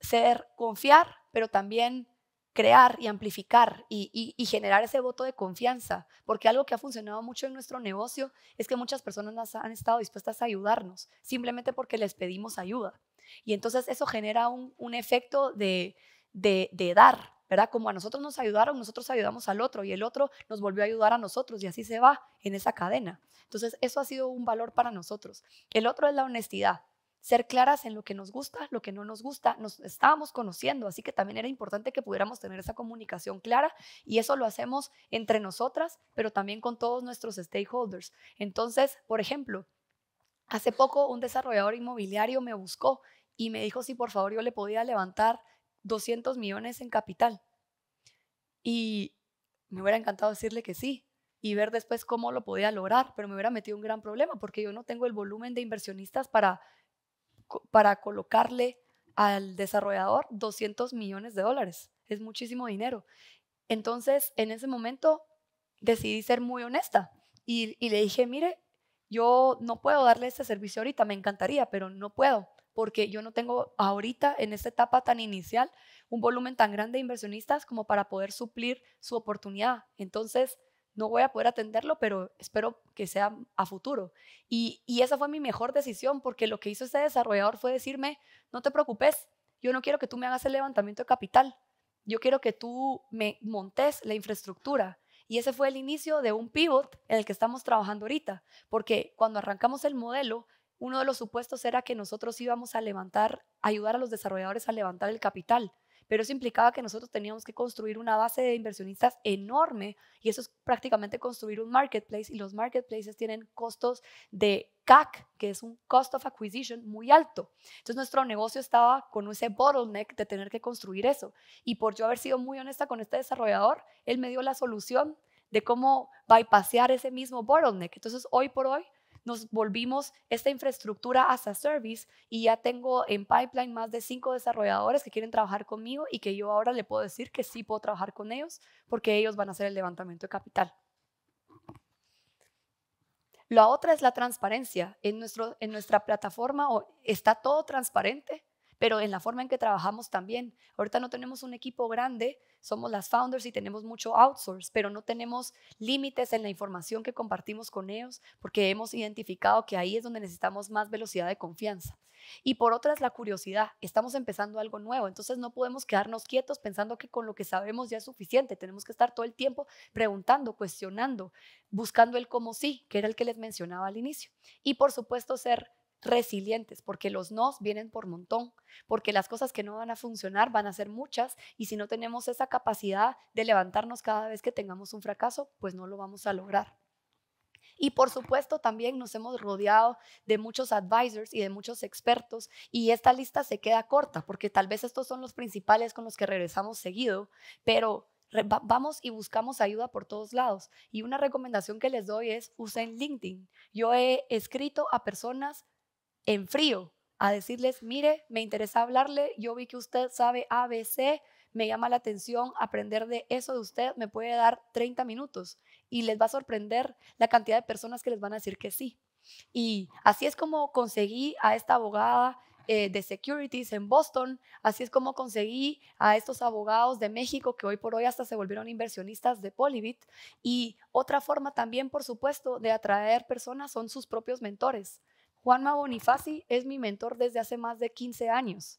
ser, confiar, pero también crear y amplificar y, generar ese voto de confianza, porque algo que ha funcionado mucho en nuestro negocio es que muchas personas han estado dispuestas a ayudarnos, simplemente porque les pedimos ayuda. Y entonces eso genera un, efecto de, de dar, ¿verdad? Como a nosotros nos ayudaron, nosotros ayudamos al otro y el otro nos volvió a ayudar a nosotros y así se va en esa cadena. Entonces eso ha sido un valor para nosotros. El otro es la honestidad ser claras en lo que nos gusta, lo que no nos gusta. Nos estábamos conociendo, así que también era importante que pudiéramos tener esa comunicación clara y eso lo hacemos entre nosotras, pero también con todos nuestros stakeholders. Entonces, por ejemplo, hace poco un desarrollador inmobiliario me buscó y me dijo si por favor yo le podía levantar 200 millones en capital. Y me hubiera encantado decirle que sí, y ver después cómo lo podía lograr, pero me hubiera metido un gran problema porque yo no tengo el volumen de inversionistas para para colocarle al desarrollador 200 millones de dólares. Es muchísimo dinero. Entonces, en ese momento decidí ser muy honesta y, le dije, mire, yo no puedo darle este servicio ahorita, me encantaría, pero no puedo porque yo no tengo ahorita, en esta etapa tan inicial, un volumen tan grande de inversionistas como para poder suplir su oportunidad. Entonces, no voy a poder atenderlo, pero espero que sea a futuro. Y, esa fue mi mejor decisión, porque lo que hizo ese desarrollador fue decirme, no te preocupes, yo no quiero que tú me hagas el levantamiento de capital, yo quiero que tú me montes la infraestructura. Y ese fue el inicio de un pivot en el que estamos trabajando ahorita, porque cuando arrancamos el modelo, uno de los supuestos era que nosotros íbamos a levantar, ayudar a los desarrolladores a levantar el capital pero eso implicaba que nosotros teníamos que construir una base de inversionistas enorme y eso es prácticamente construir un marketplace y los marketplaces tienen costos de CAC, que es un cost of acquisition muy alto. Entonces nuestro negocio estaba con ese bottleneck de tener que construir eso. Y por yo haber sido muy honesta con este desarrollador, él me dio la solución de cómo bypassear ese mismo bottleneck. Entonces hoy por hoy nos volvimos esta infraestructura as a service y ya tengo en pipeline más de cinco desarrolladores que quieren trabajar conmigo y que yo ahora le puedo decir que sí puedo trabajar con ellos porque ellos van a hacer el levantamiento de capital. La otra es la transparencia. En, nuestro, en nuestra plataforma está todo transparente pero en la forma en que trabajamos también. Ahorita no tenemos un equipo grande, somos las founders y tenemos mucho outsource, pero no tenemos límites en la información que compartimos con ellos porque hemos identificado que ahí es donde necesitamos más velocidad de confianza. Y por otra es la curiosidad. Estamos empezando algo nuevo, entonces no podemos quedarnos quietos pensando que con lo que sabemos ya es suficiente. Tenemos que estar todo el tiempo preguntando, cuestionando, buscando el como sí, que era el que les mencionaba al inicio. Y por supuesto, ser resilientes, porque los nos vienen por montón, porque las cosas que no van a funcionar van a ser muchas y si no tenemos esa capacidad de levantarnos cada vez que tengamos un fracaso, pues no lo vamos a lograr. Y por supuesto también nos hemos rodeado de muchos advisors y de muchos expertos y esta lista se queda corta porque tal vez estos son los principales con los que regresamos seguido, pero vamos y buscamos ayuda por todos lados. Y una recomendación que les doy es usen LinkedIn. Yo he escrito a personas en frío a decirles, mire, me interesa hablarle, yo vi que usted sabe ABC, me llama la atención aprender de eso de usted, me puede dar 30 minutos y les va a sorprender la cantidad de personas que les van a decir que sí. Y así es como conseguí a esta abogada eh, de securities en Boston, así es como conseguí a estos abogados de México que hoy por hoy hasta se volvieron inversionistas de Polybit. Y otra forma también, por supuesto, de atraer personas son sus propios mentores. Juanma Bonifaci es mi mentor desde hace más de 15 años.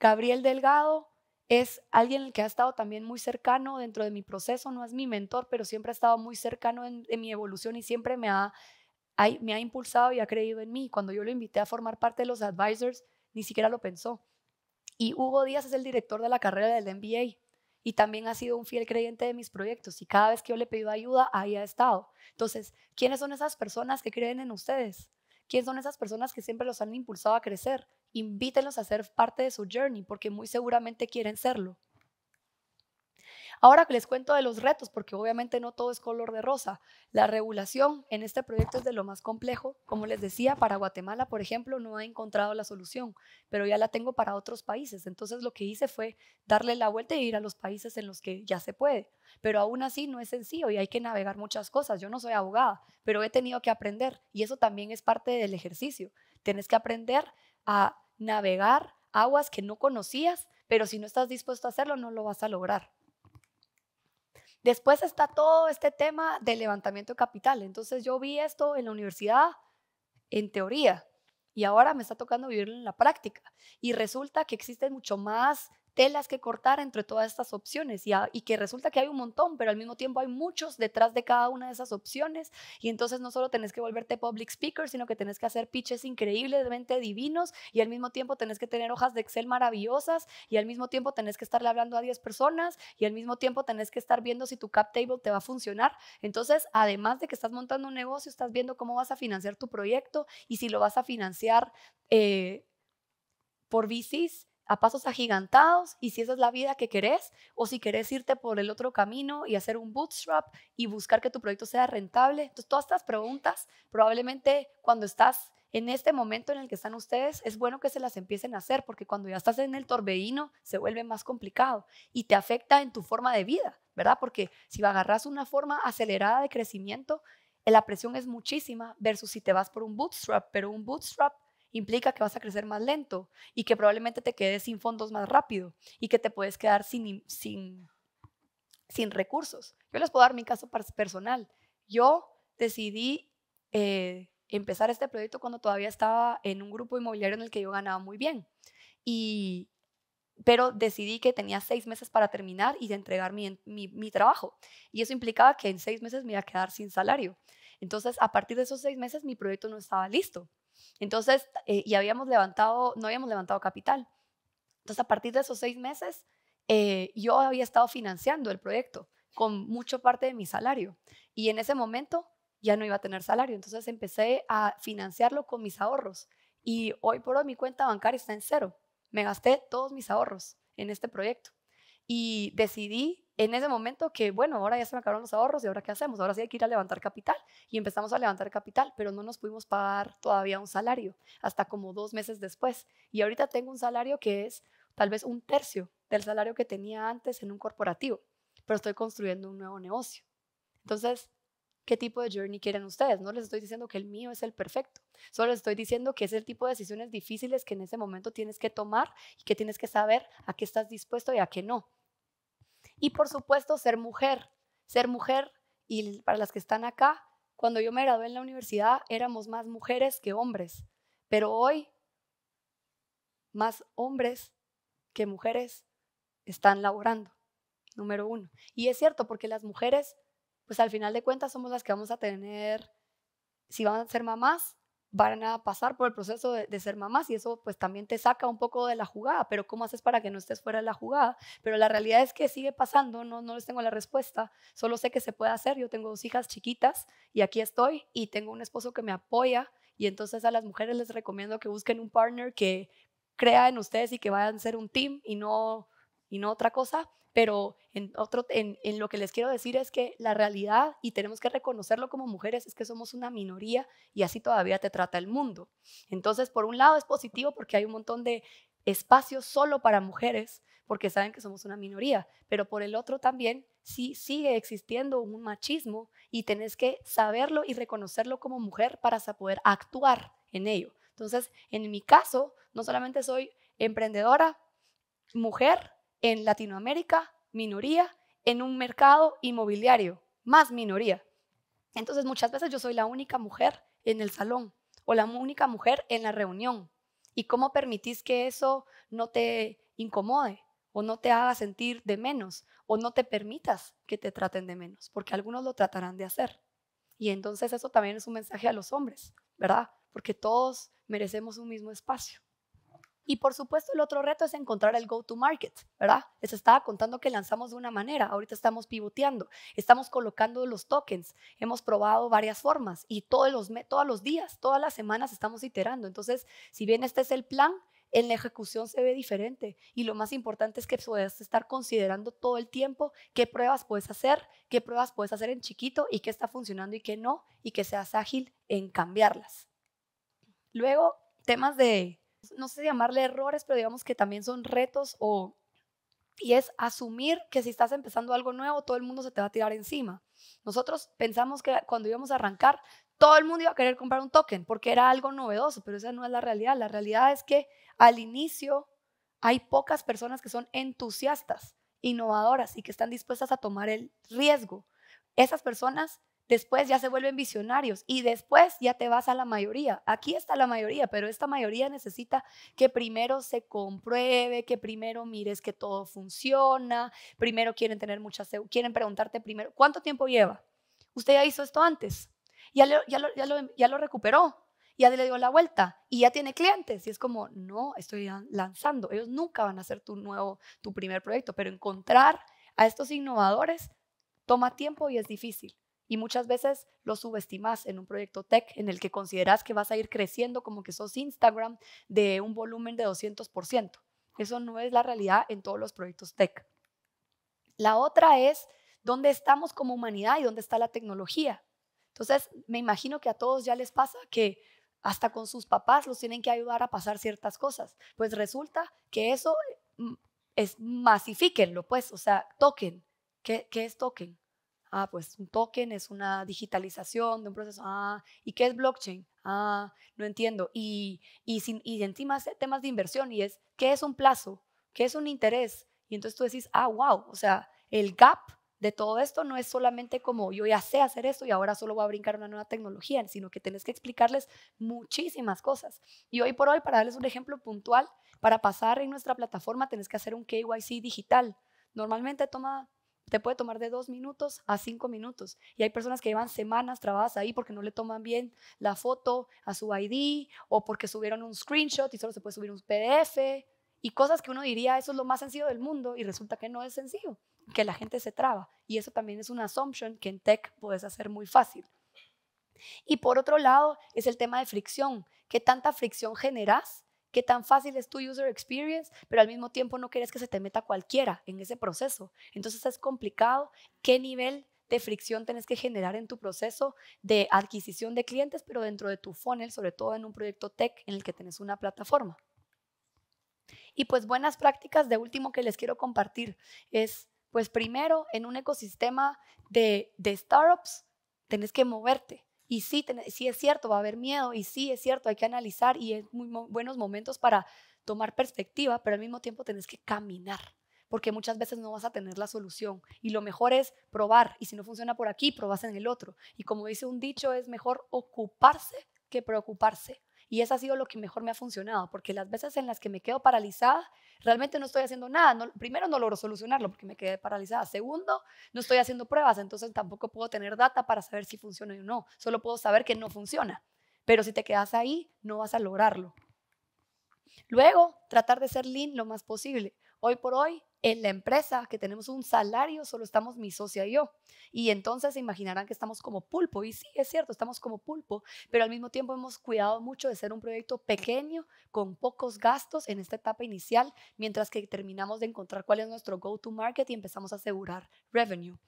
Gabriel Delgado es alguien que ha estado también muy cercano dentro de mi proceso, no es mi mentor, pero siempre ha estado muy cercano en, mi evolución y siempre me ha, me ha impulsado y ha creído en mí. Cuando yo lo invité a formar parte de los advisors, ni siquiera lo pensó. Y Hugo Díaz es el director de la carrera del MBA y también ha sido un fiel creyente de mis proyectos y cada vez que yo le he ayuda, ahí ha estado. Entonces, ¿quiénes son esas personas que creen en ustedes? ¿Quiénes son esas personas que siempre los han impulsado a crecer? Invítenlos a ser parte de su journey porque muy seguramente quieren serlo. Ahora que les cuento de los retos, porque obviamente no todo es color de rosa. La regulación en este proyecto es de lo más complejo. Como les decía, para Guatemala, por ejemplo, no he encontrado la solución, pero ya la tengo para otros países. Entonces lo que hice fue darle la vuelta y ir a los países en los que ya se puede. Pero aún así no es sencillo y hay que navegar muchas cosas. Yo no soy abogada, pero he tenido que aprender y eso también es parte del ejercicio. Tienes que aprender a navegar aguas que no conocías, pero si no estás dispuesto a hacerlo, no lo vas a lograr. Después está todo este tema del levantamiento de capital. Entonces yo vi esto en la universidad, en teoría, y ahora me está tocando vivirlo en la práctica. Y resulta que existen mucho más telas que cortar entre todas estas opciones y, y, que resulta que hay un montón, pero al mismo tiempo hay muchos detrás de cada una de esas opciones y entonces no solo tenés que volverte public speaker, sino que tenés que hacer pitches increíblemente divinos y al mismo tiempo tenés que tener hojas de Excel maravillosas y al mismo tiempo tenés que estarle hablando a 10 personas y al mismo tiempo tenés que estar viendo si tu cap table te va a funcionar. Entonces, además de que estás montando un negocio, estás viendo cómo vas a financiar tu proyecto y si lo vas a financiar eh, por VCs, a pasos agigantados y si esa es la vida que querés o si querés irte por el otro camino y hacer un bootstrap y buscar que tu proyecto sea rentable. Entonces, todas estas preguntas probablemente cuando estás en este momento en el que están ustedes, es bueno que se las empiecen a hacer porque cuando ya estás en el torbellino se vuelve más complicado y te afecta en tu forma de vida, ¿verdad? Porque si agarras una forma acelerada de crecimiento, la presión es muchísima versus si te vas por un bootstrap, pero un bootstrap implica que vas a crecer más lento y que probablemente te quedes sin fondos más rápido y que te puedes quedar sin, sin, sin recursos. Yo les puedo dar mi caso personal. Yo decidí eh, empezar este proyecto cuando todavía estaba en un grupo inmobiliario en el que yo ganaba muy bien. Y, pero decidí que tenía seis meses para terminar y de entregar mi, trabajo. Y eso implicaba que en seis meses me iba a quedar sin salario. Entonces, a partir de esos seis meses, mi proyecto no estaba listo. Entonces, eh, y habíamos levantado, no habíamos levantado capital. Entonces, a partir de esos seis meses, eh, yo había estado financiando el proyecto con mucho parte de mi salario. Y en ese momento ya no iba a tener salario. Entonces empecé a financiarlo con mis ahorros. Y hoy por hoy mi cuenta bancaria está en cero. Me gasté todos mis ahorros en este proyecto. Y decidí en ese momento que, bueno, ahora ya se me acabaron los ahorros y ahora qué hacemos, ahora sí hay que ir a levantar capital. Y empezamos a levantar capital, pero no nos pudimos pagar todavía un salario hasta como dos meses después. Y ahorita tengo un salario que es tal vez un tercio del salario que tenía antes en un corporativo, pero estoy construyendo un nuevo negocio. Entonces, ¿qué tipo de journey quieren ustedes? No les estoy diciendo que el mío es el perfecto, solo les estoy diciendo que es el tipo de decisiones difíciles que en ese momento tienes que tomar y que tienes que saber a qué estás dispuesto y a qué no y por supuesto, ser mujer. Ser mujer, y para las que están acá, cuando yo me gradué en la universidad éramos más mujeres que hombres, pero hoy más hombres que mujeres están laborando, número uno. Y es cierto, porque las mujeres, pues al final de cuentas somos las que vamos a tener, si van a ser mamás, van a pasar por el proceso de, ser mamás y eso pues también te saca un poco de la jugada, pero ¿cómo haces para que no estés fuera de la jugada? Pero la realidad es que sigue pasando, no, no les tengo la respuesta, solo sé que se puede hacer, yo tengo dos hijas chiquitas y aquí estoy y tengo un esposo que me apoya y entonces a las mujeres les recomiendo que busquen un partner que crea en ustedes y que vayan a ser un team y no, y no otra cosa pero en, otro, en, lo que les quiero decir es que la realidad, y tenemos que reconocerlo como mujeres, es que somos una minoría y así todavía te trata el mundo. Entonces, por un lado es positivo porque hay un montón de espacios solo para mujeres, porque saben que somos una minoría, pero por el otro también sí sigue existiendo un machismo y tenés que saberlo y reconocerlo como mujer para poder actuar en ello. Entonces, en mi caso, no solamente soy emprendedora, mujer, en Latinoamérica, minoría, en un mercado inmobiliario, más minoría. Entonces muchas veces yo soy la única mujer en el salón o la única mujer en la reunión. ¿Y cómo permitís que eso no te incomode o no te haga sentir de menos o no te permitas que te traten de menos? Porque algunos lo tratarán de hacer. Y entonces eso también es un mensaje a los hombres, ¿verdad? Porque todos merecemos un mismo espacio. Y por supuesto, el otro reto es encontrar el go-to-market, ¿verdad? Les estaba contando que lanzamos de una manera, ahorita estamos pivoteando, estamos colocando los tokens, hemos probado varias formas y todos los, los días, todas las semanas estamos iterando. Entonces, si bien este es el plan, en la ejecución se ve diferente y lo más importante es que puedas estar considerando todo el tiempo qué pruebas puedes hacer, qué pruebas puedes hacer en chiquito y qué está funcionando y qué no, y que seas ágil en cambiarlas. Luego, temas de no sé llamarle errores, pero digamos que también son retos o y es asumir que si estás empezando algo nuevo, todo el mundo se te va a tirar encima. Nosotros pensamos que cuando íbamos a arrancar, todo el mundo iba a querer comprar un token porque era algo novedoso, pero esa no es la realidad. La realidad es que al inicio hay pocas personas que son entusiastas, innovadoras y que están dispuestas a tomar el riesgo. Esas personas Después ya se vuelven visionarios y después ya te vas a la mayoría. Aquí está la mayoría, pero esta mayoría necesita que primero se compruebe, que primero mires que todo funciona, primero quieren tener muchas, quieren preguntarte primero, ¿cuánto tiempo lleva? Usted ya hizo esto antes, ya lo, ya recuperó, ya le dio la vuelta y ya tiene clientes. Y es como, no, estoy lanzando. Ellos nunca van a hacer tu nuevo, tu primer proyecto, pero encontrar a estos innovadores toma tiempo y es difícil. Y muchas veces lo subestimas en un proyecto tech en el que consideras que vas a ir creciendo como que sos Instagram de un volumen de 200%. Eso no es la realidad en todos los proyectos tech. La otra es dónde estamos como humanidad y dónde está la tecnología. Entonces, me imagino que a todos ya les pasa que hasta con sus papás los tienen que ayudar a pasar ciertas cosas. Pues resulta que eso mm, es masifíquenlo, pues, o sea, toquen. ¿Qué, es toquen? Ah, pues un token es una digitalización de un proceso. Ah, ¿y qué es blockchain? Ah, no entiendo. Y, y, sin, y encima temas de inversión y es, ¿qué es un plazo? ¿Qué es un interés? Y entonces tú decís, ah, wow, o sea, el gap de todo esto no es solamente como yo ya sé hacer esto y ahora solo voy a brincar una nueva tecnología, sino que tenés que explicarles muchísimas cosas. Y hoy por hoy, para darles un ejemplo puntual, para pasar en nuestra plataforma tenés que hacer un KYC digital. Normalmente toma te puede tomar de dos minutos a cinco minutos. Y hay personas que llevan semanas trabadas ahí porque no le toman bien la foto a su ID o porque subieron un screenshot y solo se puede subir un PDF y cosas que uno diría eso es lo más sencillo del mundo y resulta que no es sencillo, que la gente se traba. Y eso también es una assumption que en tech puedes hacer muy fácil. Y por otro lado es el tema de fricción. ¿Qué tanta fricción generas qué tan fácil es tu user experience, pero al mismo tiempo no quieres que se te meta cualquiera en ese proceso. Entonces es complicado qué nivel de fricción tenés que generar en tu proceso de adquisición de clientes, pero dentro de tu funnel, sobre todo en un proyecto tech en el que tenés una plataforma. Y pues buenas prácticas de último que les quiero compartir es, pues primero, en un ecosistema de, de startups, tenés que moverte. Y sí, es cierto, va a haber miedo y sí es cierto, hay que analizar y es muy buenos momentos para tomar perspectiva, pero al mismo tiempo tenés que caminar, porque muchas veces no vas a tener la solución y lo mejor es probar y si no funciona por aquí, probas en el otro. Y como dice un dicho, es mejor ocuparse que preocuparse. Y eso ha sido lo que mejor me ha funcionado, porque las veces en las que me quedo paralizada, realmente no estoy haciendo nada. primero, no logro solucionarlo porque me quedé paralizada. Segundo, no estoy haciendo pruebas, entonces tampoco puedo tener data para saber si funciona o no. Solo puedo saber que no funciona. Pero si te quedas ahí, no vas a lograrlo. Luego, tratar de ser lean lo más posible. Hoy por hoy, en la empresa que tenemos un salario, solo estamos mi socia y yo. Y entonces se imaginarán que estamos como pulpo. Y sí, es cierto, estamos como pulpo, pero al mismo tiempo hemos cuidado mucho de ser un proyecto pequeño, con pocos gastos en esta etapa inicial, mientras que terminamos de encontrar cuál es nuestro go-to-market y empezamos a asegurar revenue.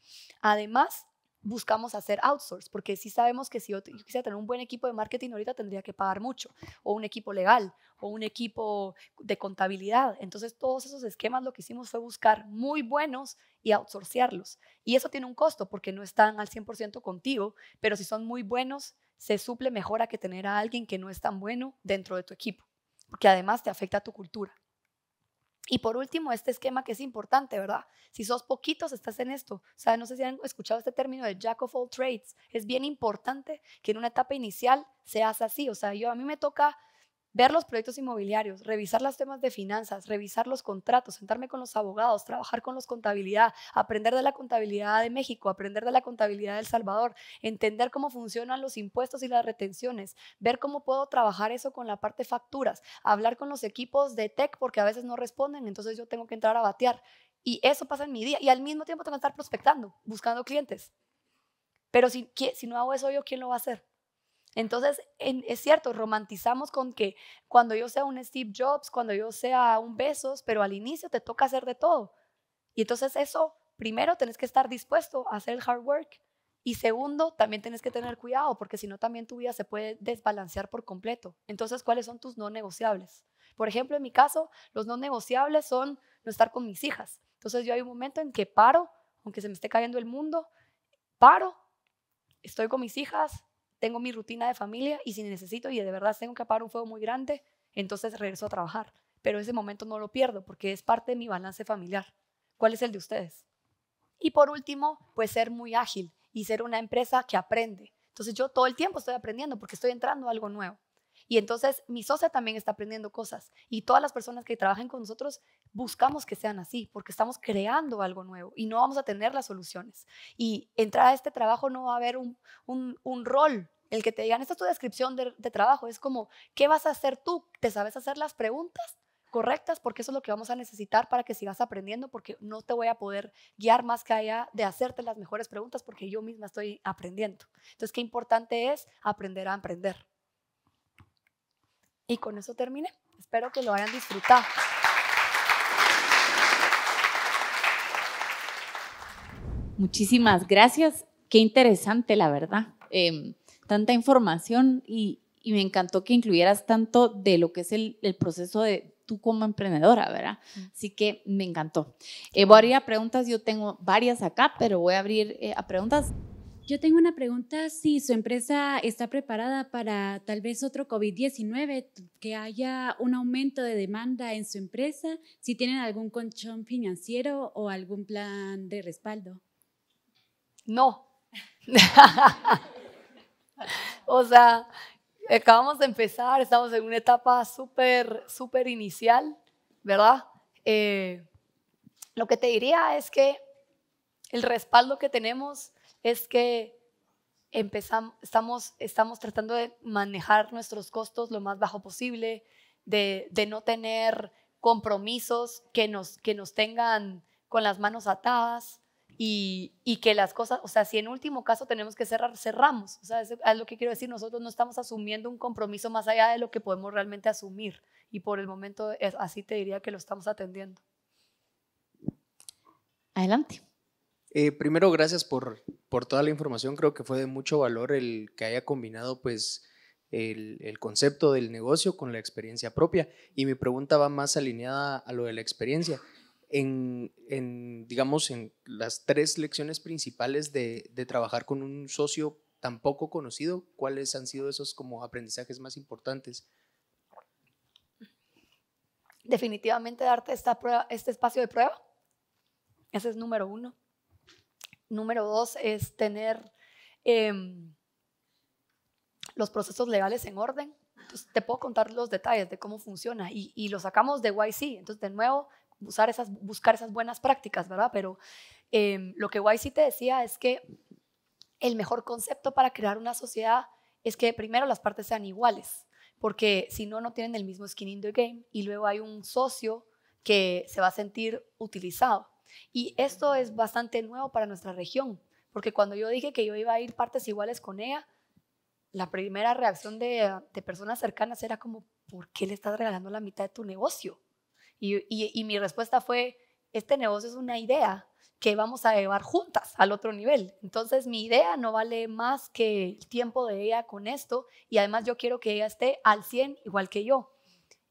Además, buscamos hacer outsource, porque sí sabemos que si yo, quisiera tener un buen equipo de marketing ahorita tendría que pagar mucho, o un equipo legal, o un equipo de contabilidad. Entonces todos esos esquemas lo que hicimos fue buscar muy buenos y outsourcearlos. Y eso tiene un costo porque no están al 100% contigo, pero si son muy buenos, se suple mejor a que tener a alguien que no es tan bueno dentro de tu equipo, porque además te afecta a tu cultura. Y por último, este esquema que es importante, ¿verdad? Si sos poquitos, estás en esto. O sea, no sé si han escuchado este término de jack of all trades. Es bien importante que en una etapa inicial seas así. O sea, yo a mí me toca ver los proyectos inmobiliarios, revisar los temas de finanzas, revisar los contratos, sentarme con los abogados, trabajar con los contabilidad, aprender de la contabilidad de México, aprender de la contabilidad de El Salvador, entender cómo funcionan los impuestos y las retenciones, ver cómo puedo trabajar eso con la parte facturas, hablar con los equipos de tech porque a veces no responden, entonces yo tengo que entrar a batear. Y eso pasa en mi día. Y al mismo tiempo tengo que estar prospectando, buscando clientes. Pero si, si no hago eso yo, ¿quién lo va a hacer? Entonces, es cierto, romantizamos con que cuando yo sea un Steve Jobs, cuando yo sea un Besos, pero al inicio te toca hacer de todo. Y entonces eso, primero, tenés que estar dispuesto a hacer el hard work. Y segundo, también tienes que tener cuidado, porque si no, también tu vida se puede desbalancear por completo. Entonces, ¿cuáles son tus no negociables? Por ejemplo, en mi caso, los no negociables son no estar con mis hijas. Entonces, yo hay un momento en que paro, aunque se me esté cayendo el mundo, paro, estoy con mis hijas, tengo mi rutina de familia y si necesito y de verdad tengo que apagar un fuego muy grande, entonces regreso a trabajar. Pero ese momento no lo pierdo porque es parte de mi balance familiar. ¿Cuál es el de ustedes? Y por último, pues ser muy ágil y ser una empresa que aprende. Entonces yo todo el tiempo estoy aprendiendo porque estoy entrando a algo nuevo. Y entonces mi socia también está aprendiendo cosas y todas las personas que trabajen con nosotros buscamos que sean así porque estamos creando algo nuevo y no vamos a tener las soluciones. Y entrar a este trabajo no va a haber un, rol. El que te digan, esta es tu descripción de, trabajo, es como, ¿qué vas a hacer tú? ¿Te sabes hacer las preguntas? correctas, porque eso es lo que vamos a necesitar para que sigas aprendiendo, porque no te voy a poder guiar más que allá de hacerte las mejores preguntas, porque yo misma estoy aprendiendo. Entonces, qué importante es aprender a aprender. Y con eso termine, Espero que lo hayan disfrutado. Muchísimas gracias. Qué interesante, la verdad. Em, tanta información y, me encantó que incluyeras tanto de lo que es el, proceso de tú como emprendedora, ¿verdad? Mm. Así que me encantó. Eh, voy a abrir a preguntas. Yo tengo varias acá, pero voy a abrir eh, a preguntas. Yo tengo una pregunta, si su empresa está preparada para tal vez otro COVID-19, que haya un aumento de demanda en su empresa, si tienen algún conchón financiero o algún plan de respaldo. No. o sea, acabamos de empezar, estamos en una etapa súper, súper inicial, ¿verdad? Eh, lo que te diría es que el respaldo que tenemos es que empezamos, estamos, tratando de manejar nuestros costos lo más bajo posible, de, no tener compromisos que nos, que nos tengan con las manos atadas y, que las cosas, o sea, si en último caso tenemos que cerrar, cerramos. O sea, es, es, lo que quiero decir, nosotros no estamos asumiendo un compromiso más allá de lo que podemos realmente asumir y por el momento es, así te diría que lo estamos atendiendo. Adelante. Eh, primero, gracias por, por toda la información. Creo que fue de mucho valor el que haya combinado pues, el, concepto del negocio con la experiencia propia. Y mi pregunta va más alineada a lo de la experiencia. En, digamos, en las tres lecciones principales de, trabajar con un socio tan poco conocido, ¿cuáles han sido esos como aprendizajes más importantes? Definitivamente darte esta prueba, este espacio de prueba. Ese es número uno. Número dos es tener em, los procesos legales en orden. te puedo contar los detalles de cómo funciona y, lo sacamos de YC. Entonces, de nuevo, usar esas, buscar esas buenas prácticas, ¿verdad? Pero em, lo que YC te decía es que el mejor concepto para crear una sociedad es que primero las partes sean iguales, porque si no, no tienen el mismo skin in the game y luego hay un socio que se va a sentir utilizado. Y esto es bastante nuevo para nuestra región, porque cuando yo dije que yo iba a ir partes iguales con ella, la primera reacción de, personas cercanas era como, ¿por qué le estás regalando la mitad de tu negocio? Y, y mi respuesta fue, este negocio es una idea que vamos a llevar juntas al otro nivel. Entonces mi idea no vale más que el tiempo de ella con esto y además yo quiero que ella esté al 100 igual que yo,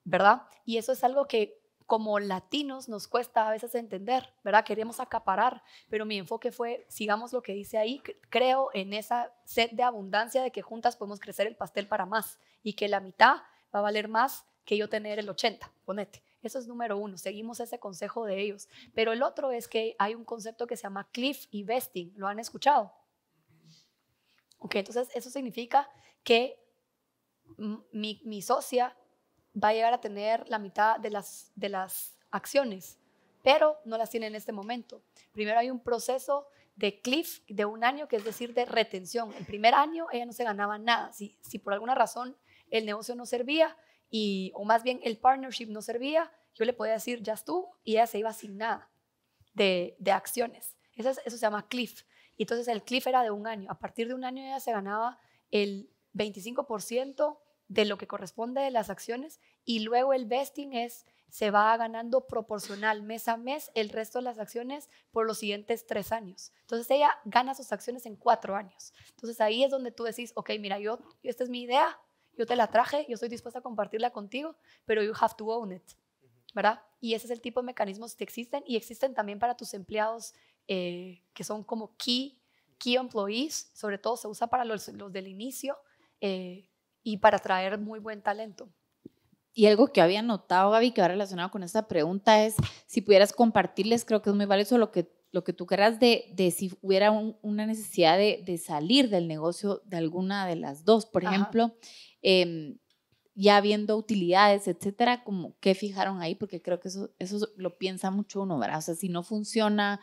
¿verdad? Y eso es algo que como latinos nos cuesta a veces entender, ¿verdad? Queremos acaparar, pero mi enfoque fue, sigamos lo que dice ahí, creo en esa sed de abundancia de que juntas podemos crecer el pastel para más y que la mitad va a valer más que yo tener el 80, ponete. Eso es número uno, seguimos ese consejo de ellos. Pero el otro es que hay un concepto que se llama cliff investing, ¿lo han escuchado? Ok, entonces eso significa que mi, mi socia va a llegar a tener la mitad de las, de las acciones, pero no las tiene en este momento. Primero hay un proceso de cliff de un año, que es decir, de retención. El primer año ella no se ganaba nada. Si, si por alguna razón el negocio no servía, y, o más bien el partnership no servía, yo le podía decir, ya estuvo, y ella se iba sin nada de, acciones. Eso, se llama cliff. Y entonces el cliff era de un año. A partir de un año ella se ganaba el 25% de lo que corresponde de las acciones y luego el vesting es se va ganando proporcional mes a mes el resto de las acciones por los siguientes tres años. Entonces ella gana sus acciones en cuatro años. Entonces ahí es donde tú decís, ok, mira, yo, esta es mi idea, yo te la traje, yo estoy dispuesta a compartirla contigo, pero you have to own it, ¿verdad? Y ese es el tipo de mecanismos que existen y existen también para tus empleados eh, que son como key, key employees, sobre todo se usa para los, del inicio. Eh, y para traer muy buen talento. Y algo que había notado, Gaby, que va relacionado con esta pregunta es si pudieras compartirles, creo que es muy valioso lo que, lo que tú querrás de, si hubiera una necesidad de, salir del negocio de alguna de las dos. Por ejemplo, em, ya viendo utilidades, etcétera, como qué fijaron ahí, porque creo que eso, eso lo piensa mucho uno, ¿verdad? O sea, si no funciona,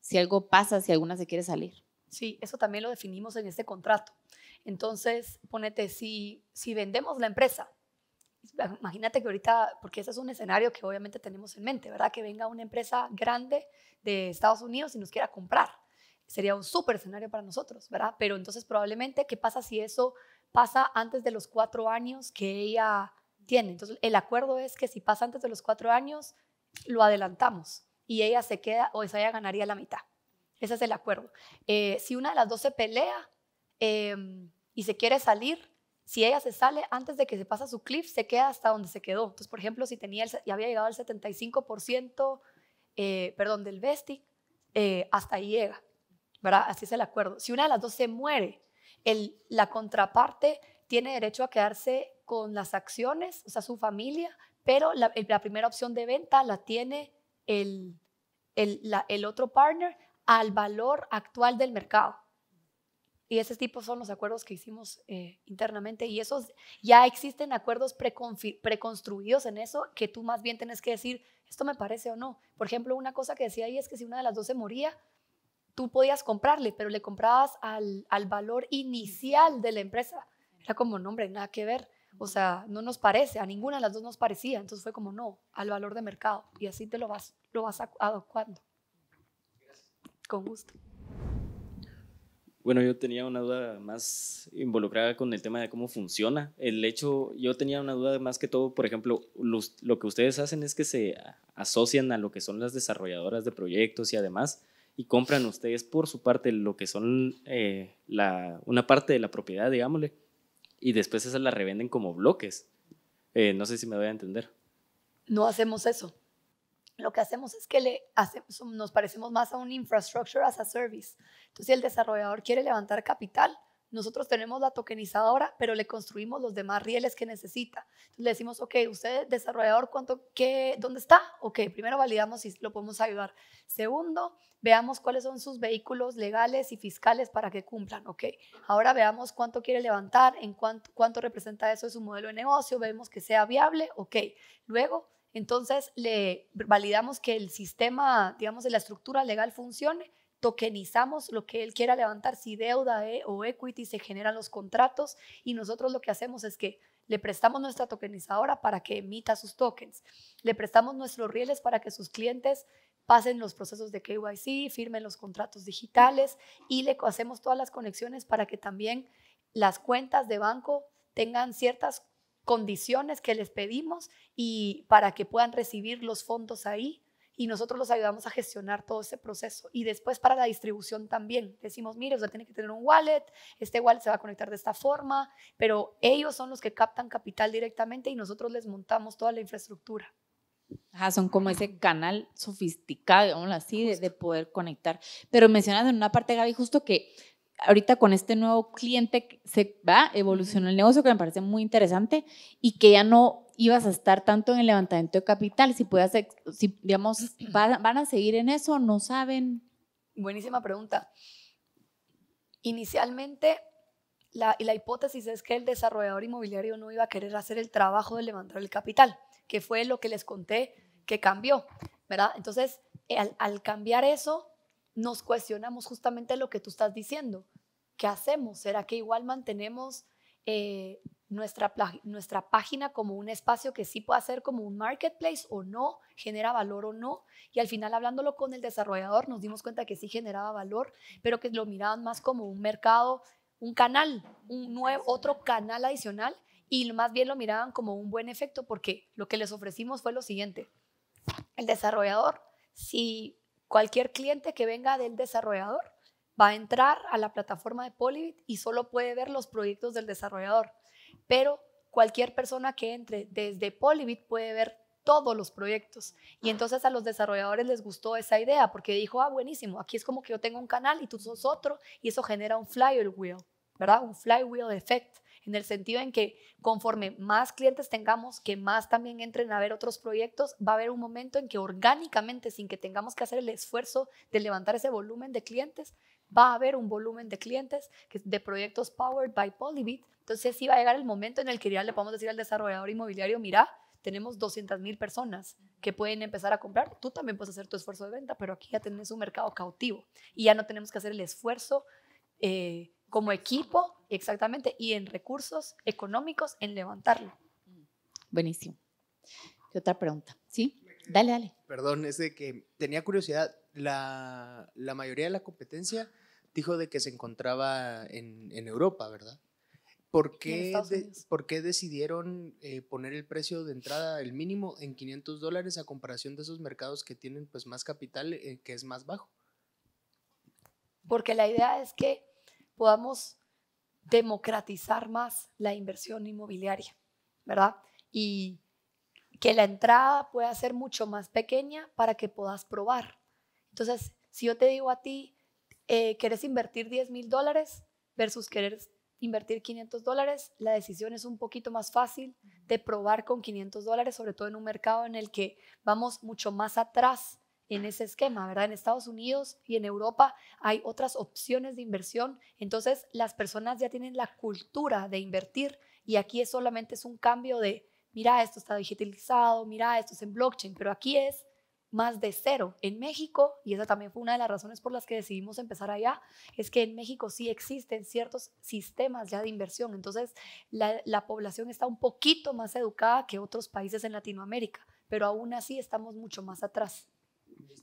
si algo pasa, si alguna se quiere salir. Sí, eso también lo definimos en este contrato. Entonces, ponete, si, si vendemos la empresa, imagínate que ahorita, porque ese es un escenario que obviamente tenemos en mente, ¿verdad? Que venga una empresa grande de Estados Unidos y nos quiera comprar. Sería un súper escenario para nosotros, ¿verdad? Pero entonces probablemente, ¿qué pasa si eso pasa antes de los cuatro años que ella tiene? Entonces, el acuerdo es que si pasa antes de los cuatro años, lo adelantamos y ella se queda o esa ella ganaría la mitad. Ese es el acuerdo. Eh, si una de las dos se pelea, eh, y se quiere salir, si ella se sale antes de que se pasa su cliff, se queda hasta donde se quedó. Entonces, por ejemplo, si tenía y había llegado al 75%, eh, perdón, del vesting, eh, hasta ahí llega, ¿verdad? Así es el acuerdo. Si una de las dos se muere, el, la contraparte tiene derecho a quedarse con las acciones, o sea, su familia, pero la, primera opción de venta la tiene el, el otro partner al valor actual del mercado. Y ese tipo son los acuerdos que hicimos eh, internamente y esos ya existen acuerdos preconstruidos en eso que tú más bien tenés que decir, esto me parece o no. Por ejemplo, una cosa que decía ahí es que si una de las dos se moría, tú podías comprarle, pero le comprabas al, valor inicial de la empresa. Era como, no, hombre, nada que ver. O sea, no nos parece, a ninguna de las dos nos parecía. Entonces fue como, no, al valor de mercado. Y así te lo vas, lo vas adecuando. Con gusto. Bueno, yo tenía una duda más involucrada con el tema de cómo funciona. El hecho, yo tenía una duda más que todo, por ejemplo, lo que ustedes hacen es que se asocian a lo que son las desarrolladoras de proyectos y además, y compran ustedes por su parte lo que son eh, la, una parte de la propiedad, digámosle, y después esas la revenden como bloques. Eh, no sé si me voy a entender. No hacemos eso lo que hacemos es que le hacemos, nos parecemos más a un infrastructure as a service. Entonces, si el desarrollador quiere levantar capital, nosotros tenemos la tokenizadora, pero le construimos los demás rieles que necesita. Entonces, le decimos, ok, usted desarrollador, ¿cuánto, qué, ¿dónde está? Ok, primero validamos si lo podemos ayudar. Segundo, veamos cuáles son sus vehículos legales y fiscales para que cumplan. Ok, ahora veamos cuánto quiere levantar, en cuánto, cuánto representa eso de su modelo de negocio, vemos que sea viable. Ok, luego entonces, le validamos que el sistema, digamos, de la estructura legal funcione, tokenizamos lo que él quiera levantar, si deuda eh, o equity, se generan los contratos y nosotros lo que hacemos es que le prestamos nuestra tokenizadora para que emita sus tokens. Le prestamos nuestros rieles para que sus clientes pasen los procesos de KYC, firmen los contratos digitales y le hacemos todas las conexiones para que también las cuentas de banco tengan ciertas condiciones que les pedimos y para que puedan recibir los fondos ahí y nosotros los ayudamos a gestionar todo ese proceso. Y después para la distribución también. Decimos, mire, usted tiene que tener un wallet, este wallet se va a conectar de esta forma, pero ellos son los que captan capital directamente y nosotros les montamos toda la infraestructura. Ajá, son como ese canal sofisticado, digamos así, de, poder conectar. Pero mencionando en una parte, Gaby, justo que ahorita con este nuevo cliente se va, evolucionó el negocio, que me parece muy interesante, y que ya no ibas a estar tanto en el levantamiento de capital, si puedas, si, digamos, van, a seguir en eso, no saben. Buenísima pregunta. Inicialmente, la, la hipótesis es que el desarrollador inmobiliario no iba a querer hacer el trabajo de levantar el capital, que fue lo que les conté que cambió, ¿verdad? Entonces, al cambiar eso, nos cuestionamos justamente lo que tú estás diciendo. ¿Qué hacemos? ¿Será que igual mantenemos eh, nuestra, nuestra página como un espacio que sí puede ser como un marketplace o no, genera valor o no. Y al final hablándolo con el desarrollador nos dimos cuenta que sí generaba valor, pero que lo miraban más como un mercado, un canal, un nuevo, otro canal adicional y más bien lo miraban como un buen efecto porque lo que les ofrecimos fue lo siguiente. El desarrollador, si Cualquier cliente que venga del desarrollador va a entrar a la plataforma de Polybit y solo puede ver los proyectos del desarrollador. Pero cualquier persona que entre desde Polybit puede ver todos los proyectos. Y entonces a los desarrolladores les gustó esa idea porque dijo, ah, buenísimo, aquí es como que yo tengo un canal y tú sos otro y eso genera un flywheel, ¿verdad? Un flywheel effect en el sentido en que conforme más clientes tengamos, que más también entren a ver otros proyectos, va a haber un momento en que orgánicamente, sin que tengamos que hacer el esfuerzo de levantar ese volumen de clientes, va a haber un volumen de clientes de proyectos powered by Polybit. Entonces sí va a llegar el momento en el que ya le podemos decir al desarrollador inmobiliario, mira, tenemos 200.000 mil personas que pueden empezar a comprar. Tú también puedes hacer tu esfuerzo de venta, pero aquí ya tenés un mercado cautivo y ya no tenemos que hacer el esfuerzo eh, como equipo, exactamente, y en recursos económicos en levantarlo. Buenísimo. ¿Qué otra pregunta? ¿Sí? Dale, dale. Perdón, es de que tenía curiosidad. La, la mayoría de la competencia dijo de que se encontraba en, en Europa, ¿verdad? ¿Por qué, ¿Por qué, decidieron eh, poner el precio de entrada, el mínimo, en 500 dólares a comparación de esos mercados que tienen pues, más capital, eh, que es más bajo? Porque la idea es que podamos democratizar más la inversión inmobiliaria, ¿verdad? Y que la entrada pueda ser mucho más pequeña para que puedas probar. Entonces, si yo te digo a ti, eh, ¿quieres invertir 10 mil dólares versus querer invertir 500 dólares? La decisión es un poquito más fácil de probar con 500 dólares, sobre todo en un mercado en el que vamos mucho más atrás en ese esquema, ¿verdad? En Estados Unidos y en Europa hay otras opciones de inversión, entonces las personas ya tienen la cultura de invertir y aquí solamente es un cambio de, mira, esto está digitalizado, mira, esto es en blockchain, pero aquí es más de cero. En México, y esa también fue una de las razones por las que decidimos empezar allá, es que en México sí existen ciertos sistemas ya de inversión, entonces la, la población está un poquito más educada que otros países en Latinoamérica, pero aún así estamos mucho más atrás.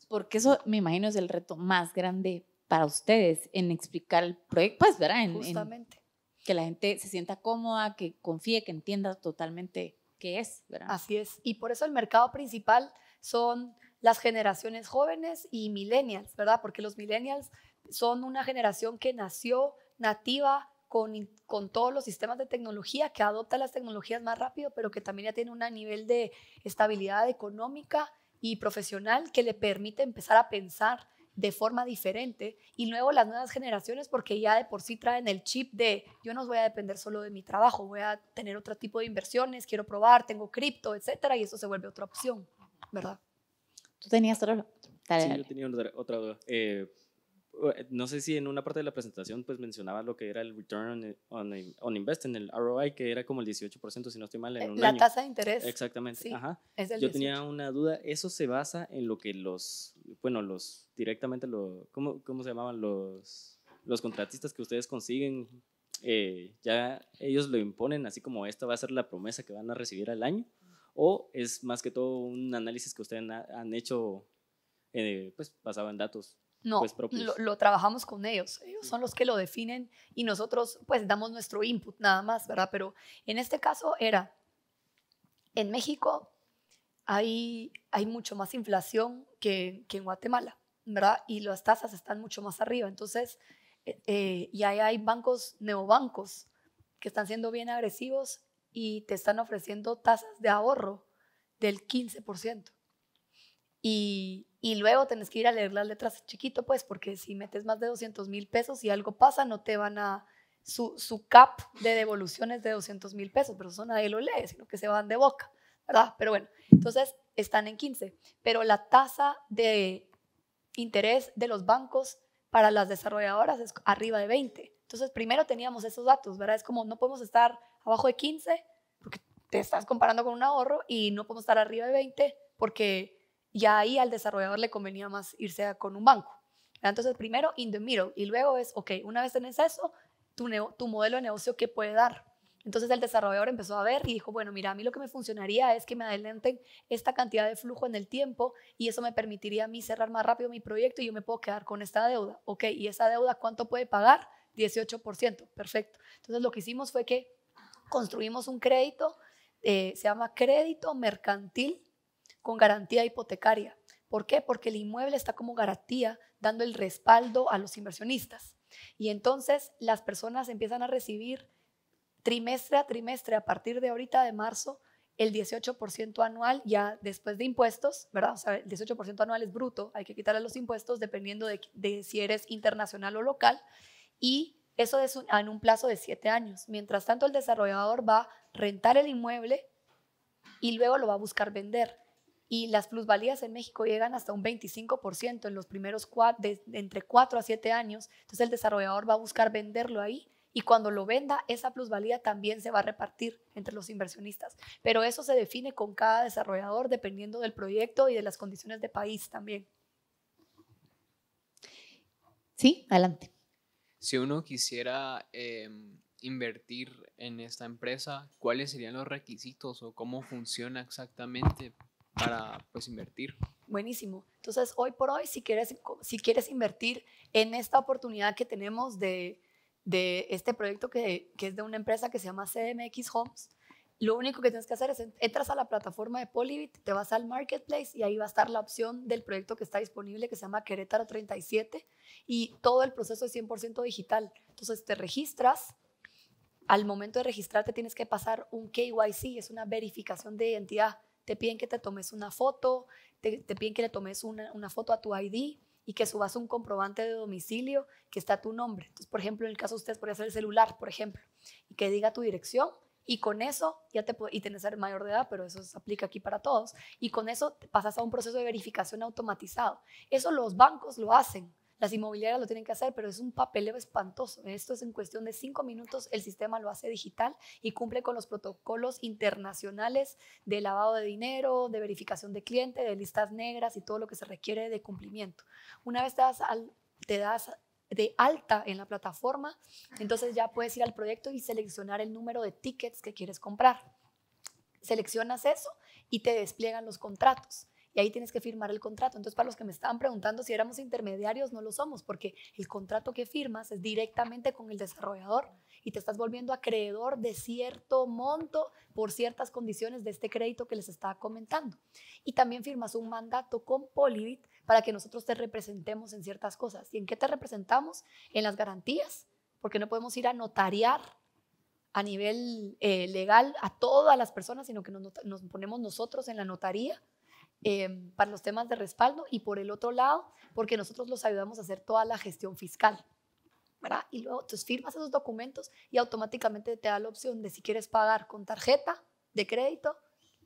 Porque eso, me imagino, es el reto más grande para ustedes en explicar el proyecto, pues, ¿verdad? Justamente. que la gente se sienta cómoda, que confíe, que entienda totalmente qué es, ¿verdad? Así es. Y por eso el mercado principal son las generaciones jóvenes y millennials, ¿verdad? Porque los millennials son una generación que nació nativa con, con, todos los sistemas de tecnología, que adopta las tecnologías más rápido, pero que también ya tiene un nivel de estabilidad económica y profesional que le permite empezar a pensar de forma diferente y luego las nuevas generaciones porque ya de por sí traen el chip de yo no voy a depender solo de mi trabajo, voy a tener otro tipo de inversiones, quiero probar, tengo cripto, etcétera y eso se vuelve otra opción, ¿verdad? Tú tenías otra Sí, yo tenía otra, otra duda. Eh, eh, no sé si en una parte de la presentación pues mencionaba lo que era el return on, on invest en el ROI, que era como el 18%, si no estoy mal, en eh, un año. La tasa de interés. Exactamente. Yo tenía una duda, ¿eso se basa en lo que los, bueno, los directamente, lo, ¿cómo, se llamaban los, los contratistas que ustedes consiguen? Eh, ya ellos lo imponen así como esta va a ser la promesa que van a recibir al año o es más que todo un análisis que ustedes han hecho pues basado en datos no, pues, lo, trabajamos con ellos. Ellos son los que lo definen y nosotros pues damos nuestro input nada más, ¿verdad? Pero en este caso era, en México hay, hay mucho más inflación que, en Guatemala, ¿verdad? Y las tasas están mucho más arriba. Entonces, eh, eh, y ahí hay bancos, neobancos, que están siendo bien agresivos y te están ofreciendo tasas de ahorro del 15%. Y y luego tenés que ir a leer las letras chiquito, pues, porque si metes más de 200 mil pesos y algo pasa, no te van a... Su, cap de devoluciones de 200 mil pesos, pero eso nadie lo lee, sino que se van de boca, ¿verdad? Pero bueno, entonces están en 15, pero la tasa de interés de los bancos para las desarrolladoras es arriba de 20. Entonces, primero teníamos esos datos, ¿verdad? Es como no podemos estar abajo de 15 porque te estás comparando con un ahorro y no podemos estar arriba de 20 porque y ahí al desarrollador le convenía más irse con un banco. Entonces, primero, in the middle. Y luego es, ok, una vez tenés eso, tu, modelo de negocio, ¿qué puede dar? Entonces el desarrollador empezó a ver y dijo, bueno, mira, a mí lo que me funcionaría es que me adelanten esta cantidad de flujo en el tiempo y eso me permitiría a mí cerrar más rápido mi proyecto y yo me puedo quedar con esta deuda. Ok, ¿y esa deuda cuánto puede pagar? 18%, perfecto. Entonces lo que hicimos fue que construimos un crédito, eh, se llama crédito mercantil con garantía hipotecaria. ¿Por qué? Porque el inmueble está como garantía dando el respaldo a los inversionistas. Y entonces las personas empiezan a recibir trimestre a trimestre, a partir de ahorita de marzo, el 18% anual ya después de impuestos, ¿verdad? O sea, el 18% anual es bruto, hay que quitarle los impuestos dependiendo de, si eres internacional o local. Y eso es en un plazo de siete años. Mientras tanto, el desarrollador va a rentar el inmueble y luego lo va a buscar vender y las plusvalías en México llegan hasta un 25% en los primeros cuatro, de, entre 4 a 7 años. Entonces el desarrollador va a buscar venderlo ahí y cuando lo venda, esa plusvalía también se va a repartir entre los inversionistas. Pero eso se define con cada desarrollador dependiendo del proyecto y de las condiciones de país también. Sí, adelante. Si uno quisiera em, invertir en esta empresa, ¿cuáles serían los requisitos o cómo funciona exactamente para pues invertir. Buenísimo. Entonces, hoy por hoy, si quieres, si quieres invertir en esta oportunidad que tenemos de, de este proyecto que, que, es de una empresa que se llama CMX Homes, lo único que tienes que hacer es entras a la plataforma de Polybit, te vas al marketplace y ahí va a estar la opción del proyecto que está disponible que se llama Querétaro 37 y todo el proceso es 100% digital. Entonces te registras, al momento de registrarte tienes que pasar un KYC, es una verificación de identidad te piden que te tomes una foto, te, piden que le tomes una, foto a tu ID y que subas un comprobante de domicilio que está tu nombre. Entonces, por ejemplo, en el caso de ustedes podría ser el celular, por ejemplo, y que diga tu dirección y con eso ya te y tenés ser mayor de edad, pero eso se aplica aquí para todos, y con eso te pasas a un proceso de verificación automatizado. Eso los bancos lo hacen las inmobiliarias lo tienen que hacer, pero es un papeleo espantoso. Esto es en cuestión de cinco minutos, el sistema lo hace digital y cumple con los protocolos internacionales de lavado de dinero, de verificación de cliente, de listas negras y todo lo que se requiere de cumplimiento. Una vez te das, de alta en la plataforma, entonces ya puedes ir al proyecto y seleccionar el número de tickets que quieres comprar. Seleccionas eso y te despliegan los contratos y ahí tienes que firmar el contrato. Entonces, para los que me estaban preguntando si éramos intermediarios, no lo somos, porque el contrato que firmas es directamente con el desarrollador y te estás volviendo acreedor de cierto monto por ciertas condiciones de este crédito que les estaba comentando. Y también firmas un mandato con Polybit para que nosotros te representemos en ciertas cosas. ¿Y en qué te representamos? En las garantías, porque no podemos ir a notariar a nivel eh, legal a todas las personas, sino que nos ponemos nosotros en la notaría Em, para los temas de respaldo y por el otro lado, porque nosotros los ayudamos a hacer toda la gestión fiscal. ¿verdad? Y luego, entonces firmas esos documentos y automáticamente te da la opción de si quieres pagar con tarjeta de crédito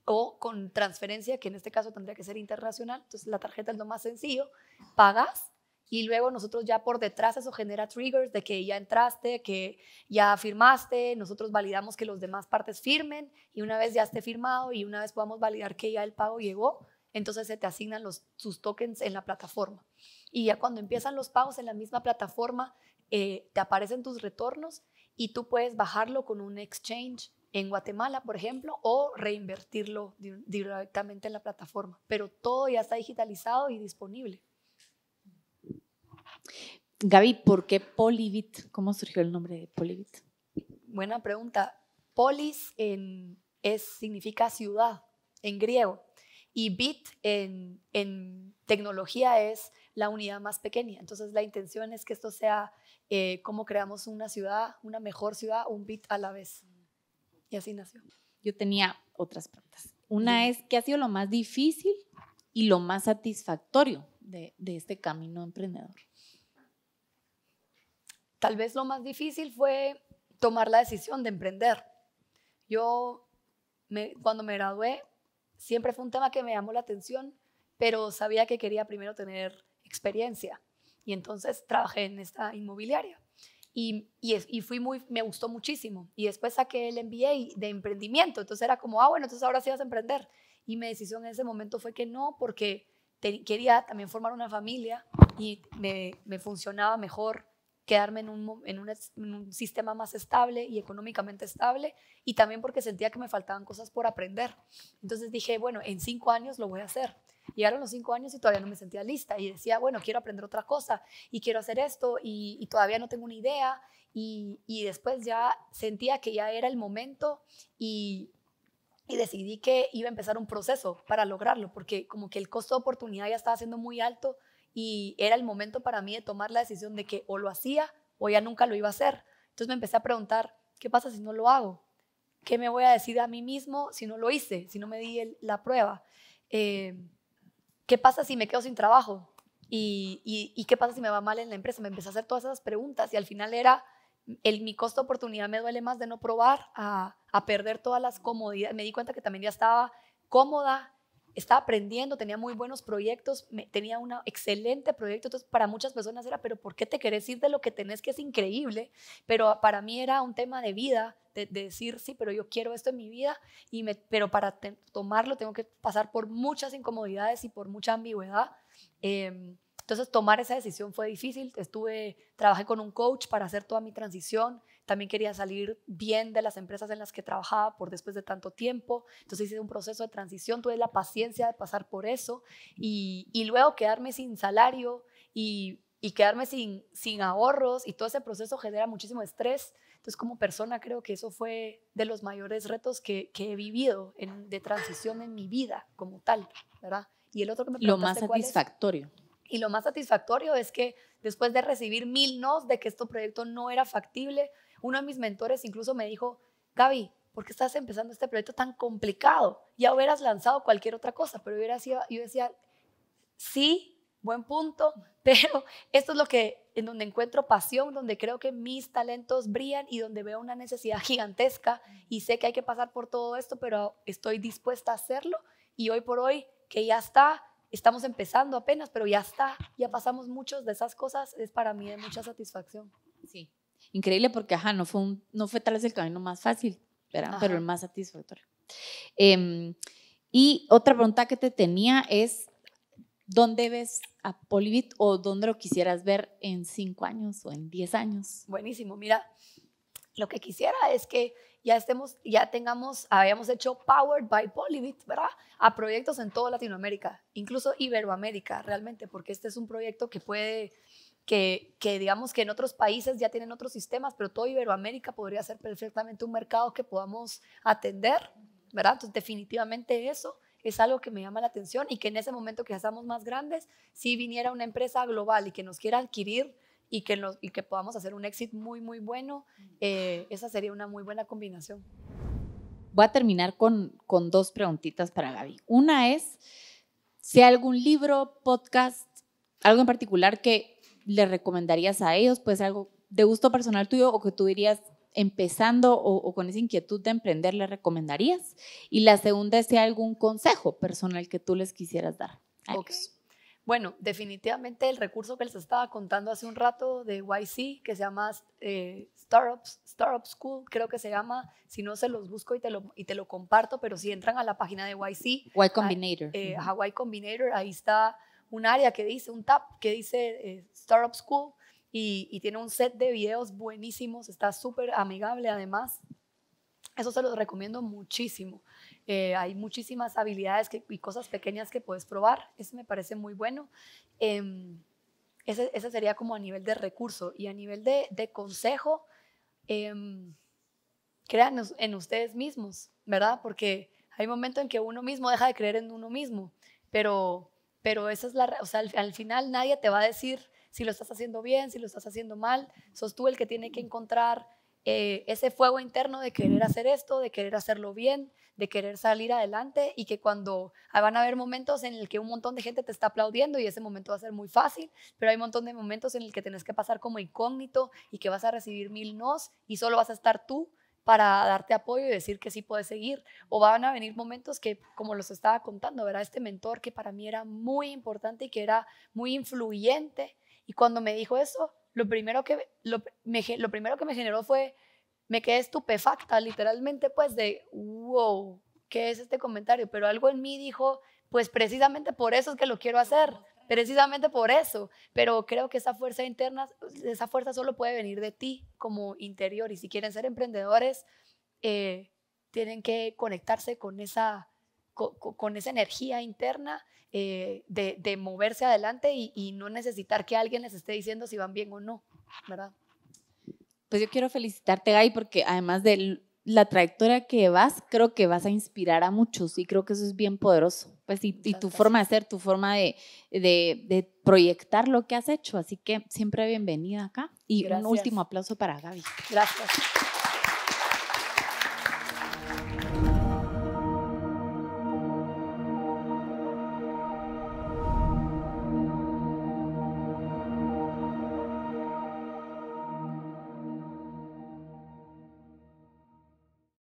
o con transferencia, que en este caso tendría que ser internacional. Entonces la tarjeta es lo más sencillo, pagas y luego nosotros ya por detrás eso genera triggers de que ya entraste, que ya firmaste, nosotros validamos que los demás partes firmen y una vez ya esté firmado y una vez podamos validar que ya el pago llegó, entonces se te asignan sus tokens en la plataforma. Y ya cuando empiezan los pagos en la misma plataforma, eh, te aparecen tus retornos y tú puedes bajarlo con un exchange en Guatemala, por ejemplo, o reinvertirlo directamente en la plataforma. Pero todo ya está digitalizado y disponible. Gaby, ¿por qué Polybit? ¿Cómo surgió el nombre de Polybit? Buena pregunta. Polis en, es, significa ciudad en griego y bit en, tecnología es la unidad más pequeña. Entonces la intención es que esto sea eh, como creamos una ciudad, una mejor ciudad, un bit a la vez. Y así nació. Yo tenía otras preguntas. Una es, ¿qué ha sido lo más difícil y lo más satisfactorio de, este camino emprendedor? Tal vez lo más difícil fue tomar la decisión de emprender. Yo, cuando me gradué, siempre fue un tema que me llamó la atención, pero sabía que quería primero tener experiencia. Y entonces trabajé en esta inmobiliaria. Y, fui muy, me gustó muchísimo. Y después saqué el MBA de emprendimiento. Entonces era como, ah, bueno, entonces ahora sí vas a emprender. Y mi decisión en ese momento fue que no, porque quería también formar una familia y me, me funcionaba mejor quedarme en un, sistema más estable y económicamente estable y también porque sentía que me faltaban cosas por aprender. Entonces dije, bueno, en cinco años lo voy a hacer. Llegaron los cinco años y todavía no me sentía lista y decía, bueno, quiero aprender otra cosa y quiero hacer esto y, todavía no tengo una idea y, después ya sentía que ya era el momento y, y decidí que iba a empezar un proceso para lograrlo porque como que el costo de oportunidad ya estaba siendo muy alto y era el momento para mí de tomar la decisión de que o lo hacía o ya nunca lo iba a hacer. Entonces me empecé a preguntar, ¿qué pasa si no lo hago? ¿Qué me voy a decir a mí mismo si no lo hice, si no me di la prueba? Eh, ¿Qué pasa si me quedo sin trabajo? ¿Y, qué pasa si me va mal en la empresa? Me empecé a hacer todas esas preguntas y al final era, el, mi costo oportunidad me duele más de no probar a, a perder todas las comodidades. Me di cuenta que también ya estaba cómoda estaba aprendiendo, tenía muy buenos proyectos, tenía un excelente proyecto, entonces para muchas personas era, pero ¿por qué te querés ir de lo que tenés que es increíble? Pero ah, para mí era un tema de vida, de, decir, sí, pero yo quiero esto en mi vida, y me, pero para tomarlo tengo que pasar por muchas incomodidades y por mucha ambigüedad. Em, entonces tomar esa decisión fue difícil, estuve, trabajé con un coach para hacer toda mi transición, también quería salir bien de las empresas en las que trabajaba por después de tanto tiempo. Entonces hice un proceso de transición, tuve la paciencia de pasar por eso y, y luego quedarme sin salario y, y, quedarme sin, sin ahorros y todo ese proceso genera muchísimo estrés. Entonces como persona creo que eso fue de los mayores retos que, que he vivido de transición en mi vida como tal, ¿verdad? Y el otro que me Lo más satisfactorio. Y lo más satisfactorio es que después de recibir mil nos de que este proyecto no era factible, uno de mis mentores incluso me dijo, Gaby, ¿por qué estás empezando este proyecto tan complicado? Ya hubieras lanzado cualquier otra cosa, pero hubiera sido, yo decía, sí, buen punto, pero esto es lo que, en donde encuentro pasión, donde creo que mis talentos brillan y donde veo una necesidad gigantesca y sé que hay que pasar por todo esto, pero estoy dispuesta a hacerlo y hoy por hoy, que ya está, estamos empezando apenas, pero ya está, ya pasamos muchos de esas cosas, es para mí de mucha satisfacción. Sí, increíble porque, ajá, no fue, no fue tal vez el camino más fácil, ¿verdad? pero el más satisfactorio. Em, y otra pregunta que te tenía es, ¿dónde ves a Polybit o dónde lo quisieras ver en cinco años o en diez años? Buenísimo, mira, lo que quisiera es que ya estemos, ya tengamos, habíamos hecho Powered by Polybit, ¿verdad? A proyectos en toda Latinoamérica, incluso Iberoamérica, realmente, porque este es un proyecto que puede que, digamos que en otros países ya tienen otros sistemas, pero todo Iberoamérica podría ser perfectamente un mercado que podamos atender, ¿verdad? Entonces, definitivamente eso es algo que me llama la atención y que en ese momento que ya estamos más grandes, si viniera una empresa global y que nos quiera adquirir y que, que podamos hacer un exit muy, muy bueno, eh, esa sería una muy buena combinación. Voy a terminar con, con dos preguntitas para Gaby. Una es, si algún libro, podcast, algo en particular que le recomendarías a ellos? Pues algo de gusto personal tuyo o que tú dirías empezando o, con esa inquietud de emprender, le recomendarías? Y la segunda es si algún consejo personal que tú les quisieras dar. Bueno, definitivamente el recurso que les estaba contando hace un rato de YC, que se llama eh, Startups, Startup School, creo que se llama, si no se los busco y te lo, y te lo comparto, pero si entran a la página de YC. Hawaii eh, Combinator, ahí está un área que dice, un tab que dice eh, Startup School y, tiene un set de videos buenísimos, está súper amigable además. Eso se los recomiendo muchísimo. Eh, hay muchísimas habilidades y cosas pequeñas que puedes probar. Ese me parece muy bueno. Em, ese, sería como a nivel de recurso y a nivel de, consejo, em, créanos crean en ustedes mismos, ¿verdad? Porque hay momentos en que uno mismo deja de creer en uno mismo, pero pero esa es la, o al, final nadie te va a decir si lo estás haciendo bien, si lo estás haciendo mal, sos tú el que tiene que encontrar eh, ese fuego interno de querer hacer esto, de querer hacerlo bien, de querer salir adelante y que cuando ah, van a haber momentos en el que un montón de gente te está aplaudiendo y ese momento va a ser muy fácil, pero hay un montón de momentos en el que tenés que pasar como incógnito y que vas a recibir mil nos y solo vas a estar tú para darte apoyo y decir que sí puedes seguir. O van a venir momentos que, como los estaba contando, ¿verdad? Este mentor que para mí era muy importante y que era muy influyente. Y cuando me dijo eso, lo primero que, lo, me, lo primero que me generó fue, me quedé estupefacta, literalmente, pues de, wow, ¿qué es este comentario? Pero algo en mí dijo, pues precisamente por eso es que lo quiero hacer precisamente por eso. Pero creo que esa fuerza interna, esa fuerza solo puede venir de ti como interior. Y si quieren ser emprendedores, eh, tienen que conectarse con esa, con, esa energía interna eh, de, moverse adelante y, no necesitar que alguien les esté diciendo si van bien o no, ¿verdad? Pues yo quiero felicitarte, Gay, porque además de la trayectoria que vas, creo que vas a inspirar a muchos y creo que eso es bien poderoso pues y, tu forma de ser, tu forma de, de, proyectar lo que has hecho. Así que siempre bienvenida acá y un último aplauso para Gaby. Gracias.